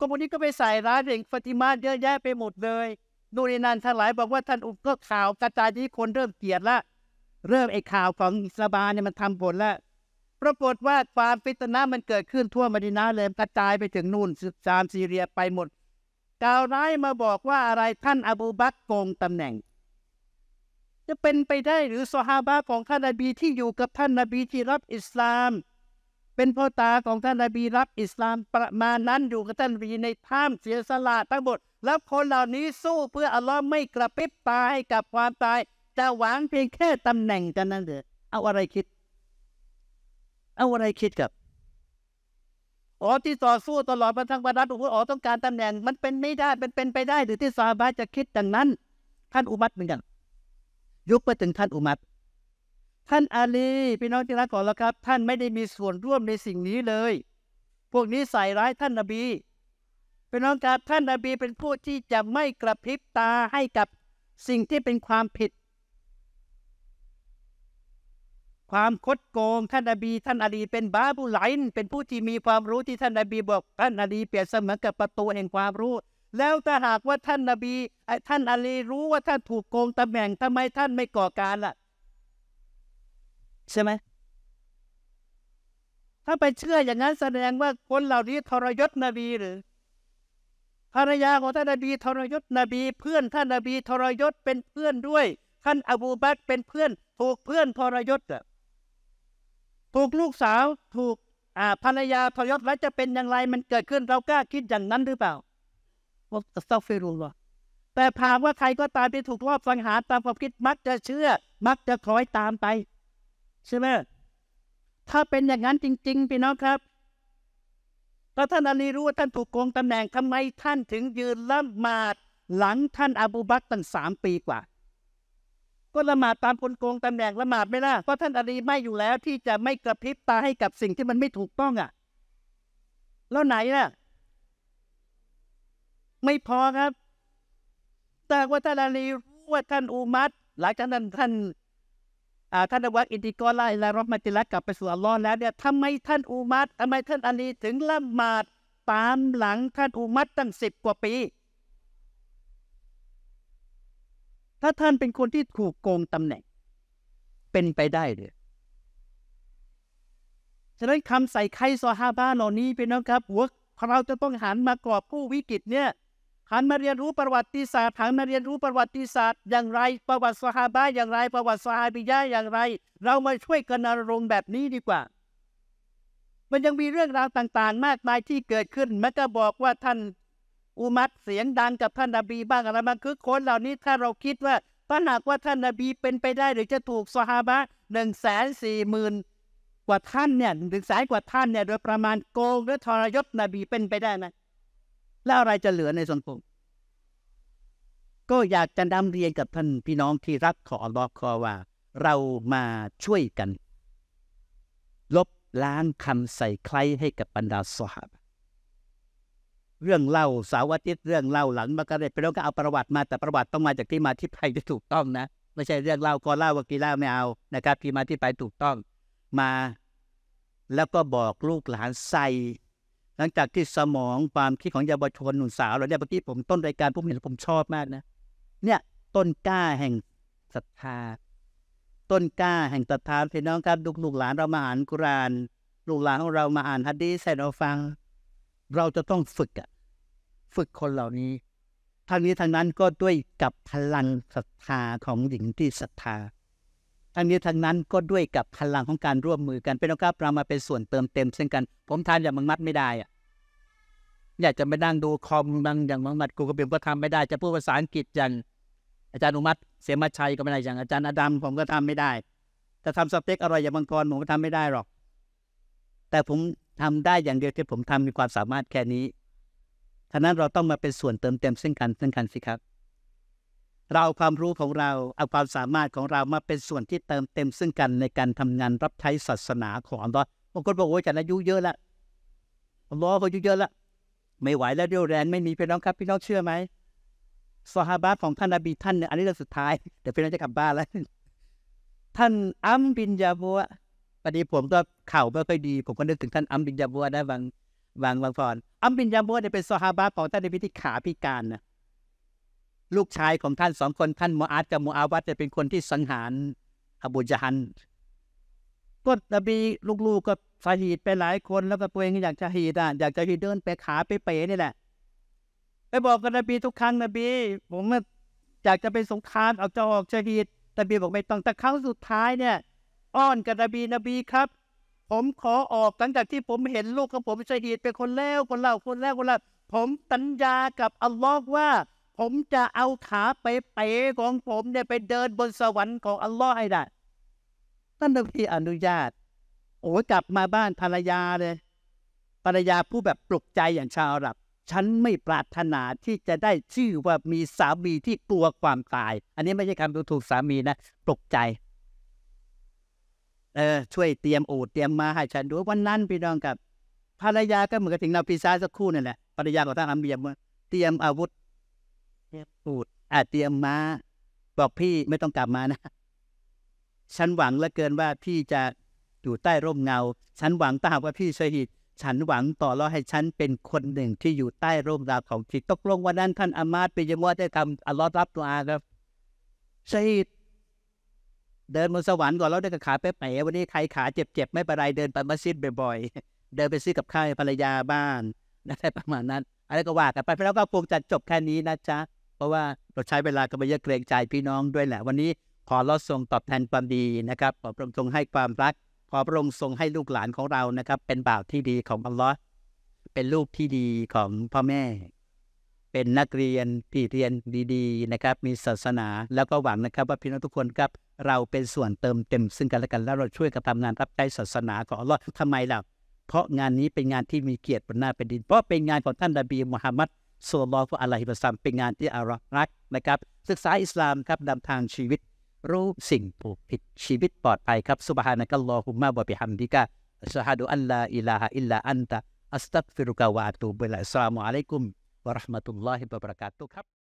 กมพวนี้ก็ไปใส่ร้ายเด็กฟาติมาเยอะแยะไปหมดเลย นู่นนนันทั้งหลายบอกว่าท่านอุกก็ข่าวกระจายที่คนเริ่มเกลียดละ เริ่มไอ้ข่าวของอิสลามเนี่ยมันทำผลละ ปรากฏว่าความฟิตนามันเกิดขึ้นทั่วมดินาเลย กระจายไปถึงนู่นซามซีเรียไปหมดกาวร้ายมาบอกว่าอะไรท่านอบูบักโกงตำแหน่ง จะเป็นไปได้หรือซอฮาบะของท่านนบีที่อยู่กับท่านนบีที่รับอิสลามเป็นพ่อตาของท่านนบีรับอิสลามประมาณนั้นอยู่กับท่านนบีในถ้ำเสียสละทั้งหมดแล้วคนเหล่านี้สู้เพื่ออัลลอฮ์ไม่กระพริบตาให้กับความตาย จะหวังเพียงแค่ตำแหน่งกันนั้นเถอะเอาอะไรคิด เอาอะไรคิดกับอ๋อที่ต่อสู้ตลอดมาทั้งบรรดาอุอ๋อต้องการตำแหน่ง มันเป็นไม่ได้เป็นเป็นไปได้หรือที่ซาบะจะคิดดังนั้นท่านอุมัตเหมือนกันยุบไปถึงท่านอุมัตท่านอาลีพี่น้องที่รัก่อนแล้วครับ ท่านไม่ได้มีส่วนร่วมในสิ่งนี้เลย พวกนี้ใส่ร้ายท่านนบีพี่น้องครับท่านนบี เป็นผู้ที่จะไม่กระพริบตาให้กับสิ่งที่เป็นความผิด ความคดโกง ท่านอบี ท่านอาลีเป็นบาบุไลน์เป็นผู้ที่มีความรู้ที่ท่านอบี บอก ท่านอาลีเปรียบเสมือนกับประตูแห่งความรู้ แล้วถ้าหากว่าท่านอบีท่านอาลีรู้ว่าท่านถูกโกงตำแหน่งทำไมท่านไม่ก่อการล่ะใช่ไหมถ้าไปเชื่ออย่างนั้นแสดงว่าคนเหล่านี้ทรยศนบีหรือภรรยาของท่านนบี ทรยศนบี เพื่อนท่านนบีทรยศเป็นเพื่อนด้วยท่านอบูบักเป็นเพื่อน ถูกเพื่อนทรยศอะถูกลูกสาวถูก อ่าภรรยาทรยศแล้วจะเป็นอย่างไรมันเกิดขึ้นเรากล้าคิดอย่างนั้นหรือเปล่าว่าซอเฟิรุลแต่ถาว่าใครก็ตามที่ถูกรอบสังหารตามความคิดมักจะเชื่อ มักจะคล้อยตามไปใช่ไหมถ้าเป็นอย่างนั้นจริง ๆ พี่น้องครับ ก็้ท่านอาลีรู้ว่าท่านถูกโกง ตำแหน่งทำไมท่านถึงยืนละหมาดหลังท่านอบูบักตั้งสามปีกว่า ก็ละหมาดตามคนโกงตำแหน่งละหมาดไม่ล่ะเพราะท่านอาลีไม่อยู่แล้ว ที่จะไม่กระพริบตาให้กับสิ่งที่มันไม่ถูกต้องอ่ะ แล้วไหนล่ะ ไม่พอครับ แต่ว่าท่านอาลีรู้ว่าท่านอุมัดหลังจากนั้นท่านท่านวักอินติกอไลและรอมาติลักกลับไปสู่อัลลอฮ์แล้วเนี่ยทำไมท่านอุมัดทำไมท่านอาลีถึงละหมาดตามหลังท่านอุมัดตั้งสิบกว่าปี ถ้าท่านเป็นคนที่ถูกโกงตำแหน่ง เป็นไปได้หรือ ฉะนั้นคำใส่ไข่ซอฮาบ้าเหล่านี้เป็นนะครับวัวเราจะต้องหันมากรอบผู้วิกฤตเนี่ยหันมาเรียนรู้ประวัติศาสตร์หันมาเรียนรู้ประวัติศาสตร์ อย่างไร ประวัติสหาบะอย่างไร ประวัติสหาบิยะอย่างไร เรามาช่วยกันรณรงค์แบบนี้ดีกว่า มันยังมีเรื่องราวต่าง ๆ มากมายที่เกิดขึ้น แม้จะบอกว่าท่านอุมัตเสียงดังกับท่านนบีบ้างอะไรมันคือคนเหล่านี้ ถ้าเราคิดว่า ถ้าหากว่าท่านนบีเป็นไปได้ หรือจะถูกสหาบะหนึ่งแสนสี่หมื่นกว่าท่านเนี่ยหนึ่งแสนกว่าท่านเนี่ยโดยประมาณโกงหรือทรยศนบีเป็นไปได้ไหมแล้วอะไรจะเหลือในสังคมก็อยากจะนำเรียนกับท่านพี่น้องที่รักขอรอลอคอว่า เรามาช่วยกัน ลบล้างคำใส่ใครให้กับบรรดาสหาเรื่องเล่าสาวอาทิตย์เรื่องเล่าหลังมาก็เด้ไปแล้วก็เอาประวัติมา แต่ประวัติต้องมาจากที่มาที่ไปที่ถูกต้องนะ ไม่ใช่เรื่องเล่าก็เล่าว่ากี่เล่าไม่เอานะครับที่มาที่ไปถูกต้อง มาแล้วก็บอกลูกหลานใส่หลังจากที่สมองความคิดของเยาวชนหนุ่มสาวเราเนี่ยเมื่อกี้ผมต้นรายการผมเห็นผมชอบมากนะ เนี่ยต้นกล้าแห่งศรัทธา ต้นกล้าแห่งศรัทธาพี่น้องครับลูกหลานเรามาอ่านกุรานลูกหลานของเรามาอ่านฮัดดีใส่เราฟัง เราจะต้องฝึกอะฝึกคนเหล่านี้ทางนี้ทางนั้นก็ด้วยกับพลังศรัทธาของหญิงที่ศรัทธาทั้งนี้ทั้งนั้นก็ด้วยกับพลังของการร่วมมือกันเป็นโอกาสเรามาเป็นส่วนเติมเต็มเช่นกันผมทานอย่างมังมัดไม่ได้อะอยากจะไปนั่งดูคอมบังอย่างมังมัดกูก็เปียก็ทำไม่ได้จะพูดภาษาอังกฤษอย่างอาจารย์อุมัติ เสมาชัยก็ไม่ได้อย่าง อาจารย์อดัมผมก็ทำไม่ได้จะทำสเต็กอร่อยอย่างมังกรผมก็ทำไม่ได้หรอกแต่ผมทำได้อย่างเดียวที่ผมทำมีความสามารถแค่นี้ท้งนั้นเราต้องมาเป็นส่วนเติมเต็มเช่นกันเช่นกันสิครับเรา ความรู้ของเรา เอาความสามารถของเรามาเป็นส่วนที่เติมเต็มซึ่งกันในการทำงานรับใช้ศาสนาของอัลลอฮ์บางคนบอกว่าจันอายุเยอะแล้วอัลลอฮ์อายุเยอะแล้วไม่ไหวแล้วเรี่ยวแรงไม่มีพี่น้องครับพี่น้องเชื่อไหมซอฮาบะของท่านอบีท่านเนี่ยอันนี้เรื่องสุดท้ายเดี๋ยวพี่น้องจะกลับบ้านแล้ว ท่านอัมบินยาบัวปอดีผมก็เข่าไม่ค่อยดีผมก็นึกถึงท่านอัมบินยาบัวได้บางบางบางฟอนอัมบินยาบัวเนี่ยเป็นซอฮาบะของท่านนบีที่ขาพิการนะลูกชายของท่านสองคน ท่านมูอาดกับมูอาวัดจะเป็นคนที่สังหารอบูจาฮันก็นบี ลูกๆกก็สาหีดไปหลายคน แล้วก็ตัวเองอยากจะหีดอ่ะอยากจะหีดเดินไปขาไป เป๋นี่แหละ ไปบอกกับนบีทุกครั้งนบี ผมอยากจะไปสงครามเอาจะออกจะหีดนบีบอกไม่ต้องแต่ครั้งสุดท้ายเนี่ย อ้อนกับนบีนบีครับ ผมขอออกหลังจากที่ผมเห็นลูกของผมสาหีดเป็นคนแล้วคนเล่าคนแล้วคนละ ผมสัญญากับอัลลอฮ์ว่าผมจะเอาขาเป๋ๆของผมเนี่ยไปเดินบนสวรรค์ของอัลลอฮ์ให้ได้ท่านนบีอนุญาต โอ้กลับมาบ้านภรรยาเลย ภรรยาผู้แบบปลุกใจอย่าง ชาวอาหรับ ฉันไม่ปรารถนาที่จะได้ชื่อว่ามีสามีที่กลัวความตาย อันนี้ไม่ใช่คำดูถูกสามีนะ ปลุกใจ เออช่วยเตรียมอดเตรียมมาให้ฉันด้วยวันนั้น พี่น้องกับ ภรรยาก็เหมือนกับถึงนาพิซซ่าสักคู่นั่นแหละ ภรรยาของท่านอัมเบียม เตรียมอาวุธเจ็บปดอาเตรียมมาบอกพี่ไม่ต้องกลับมานะฉันหวังเหลือเกินว่าพี่จะอยู่ใต้ร่มเงา ฉันหวังตาหาว่าพี่ชหิตฉันหวังต่อรอให้ฉันเป็นคนหนึ่งที่อยู่ใต้ร่มราของทิศตกลงวันนั้น ท่านอามาตปิยมัดได้ทำอัลลอฮ์รับตัวอาครับชหิตเดินบนสวรรค์ก่อนแล้วได้กับขาเป๊ะๆวันนี้ใครขา เจ็บๆไม่เป็นไรเดินไปมัสยิดบ่อยๆเดินไปซื้อกับข้าวภรรยาบ้านนะได้ประมาณนั้นอะไรก็ว่ากันไปแล้วก็คงจะจบแค่นี้นะจ๊ะเพราะว่าเราใช้เวลากันไปเยอะเกรงใจพี่น้องด้วยแหละ วันนี้ขอเราทรงตอบแทนความดีนะครับขอพระองค์ทรงให้ความรัก ขอพระองค์ทรงให้ลูกหลานของเรานะครับ เป็นบ่าวที่ดีของอัลลอฮ์เป็นลูกที่ดีของพ่อแม่ เป็นนักเรียนที่เรียนดีๆนะครับ มีศาสนาแล้วก็หวังนะครับ ว่าพี่น้องทุกคนครับ เราเป็นส่วนเติมเต็ม ซึ่งกันและกันแล้วเราช่วยกันทำงานรับใช้ศาสนาของอัลลอฮ์ทำไมล่ะเพราะงานนี้เป็นงานที่มีเกียรติบนหน้าแผ่นดิน เพราะเป็นงานของท่านนบีมุฮัมมัดสุลลอฮฺอะลัยฮิบะซัมเป็นงานที่อารักนะครับศึกษาอิสลามครับนำทางชีวิต รู้สิ่งผูกผิดชีวิตปลอดภัยครับสุบฮานะกัลลอฮุมะบะบิฮัมดิกะชะฮะดุอัลลาอิลาฮะอิลลาอันตะอัสตัฟฟิรุกะวะตูบิลลาอัสสลามุอะลัยกุมวะราะห์มะตุลลอฮิวะบะเราะกาตุครับ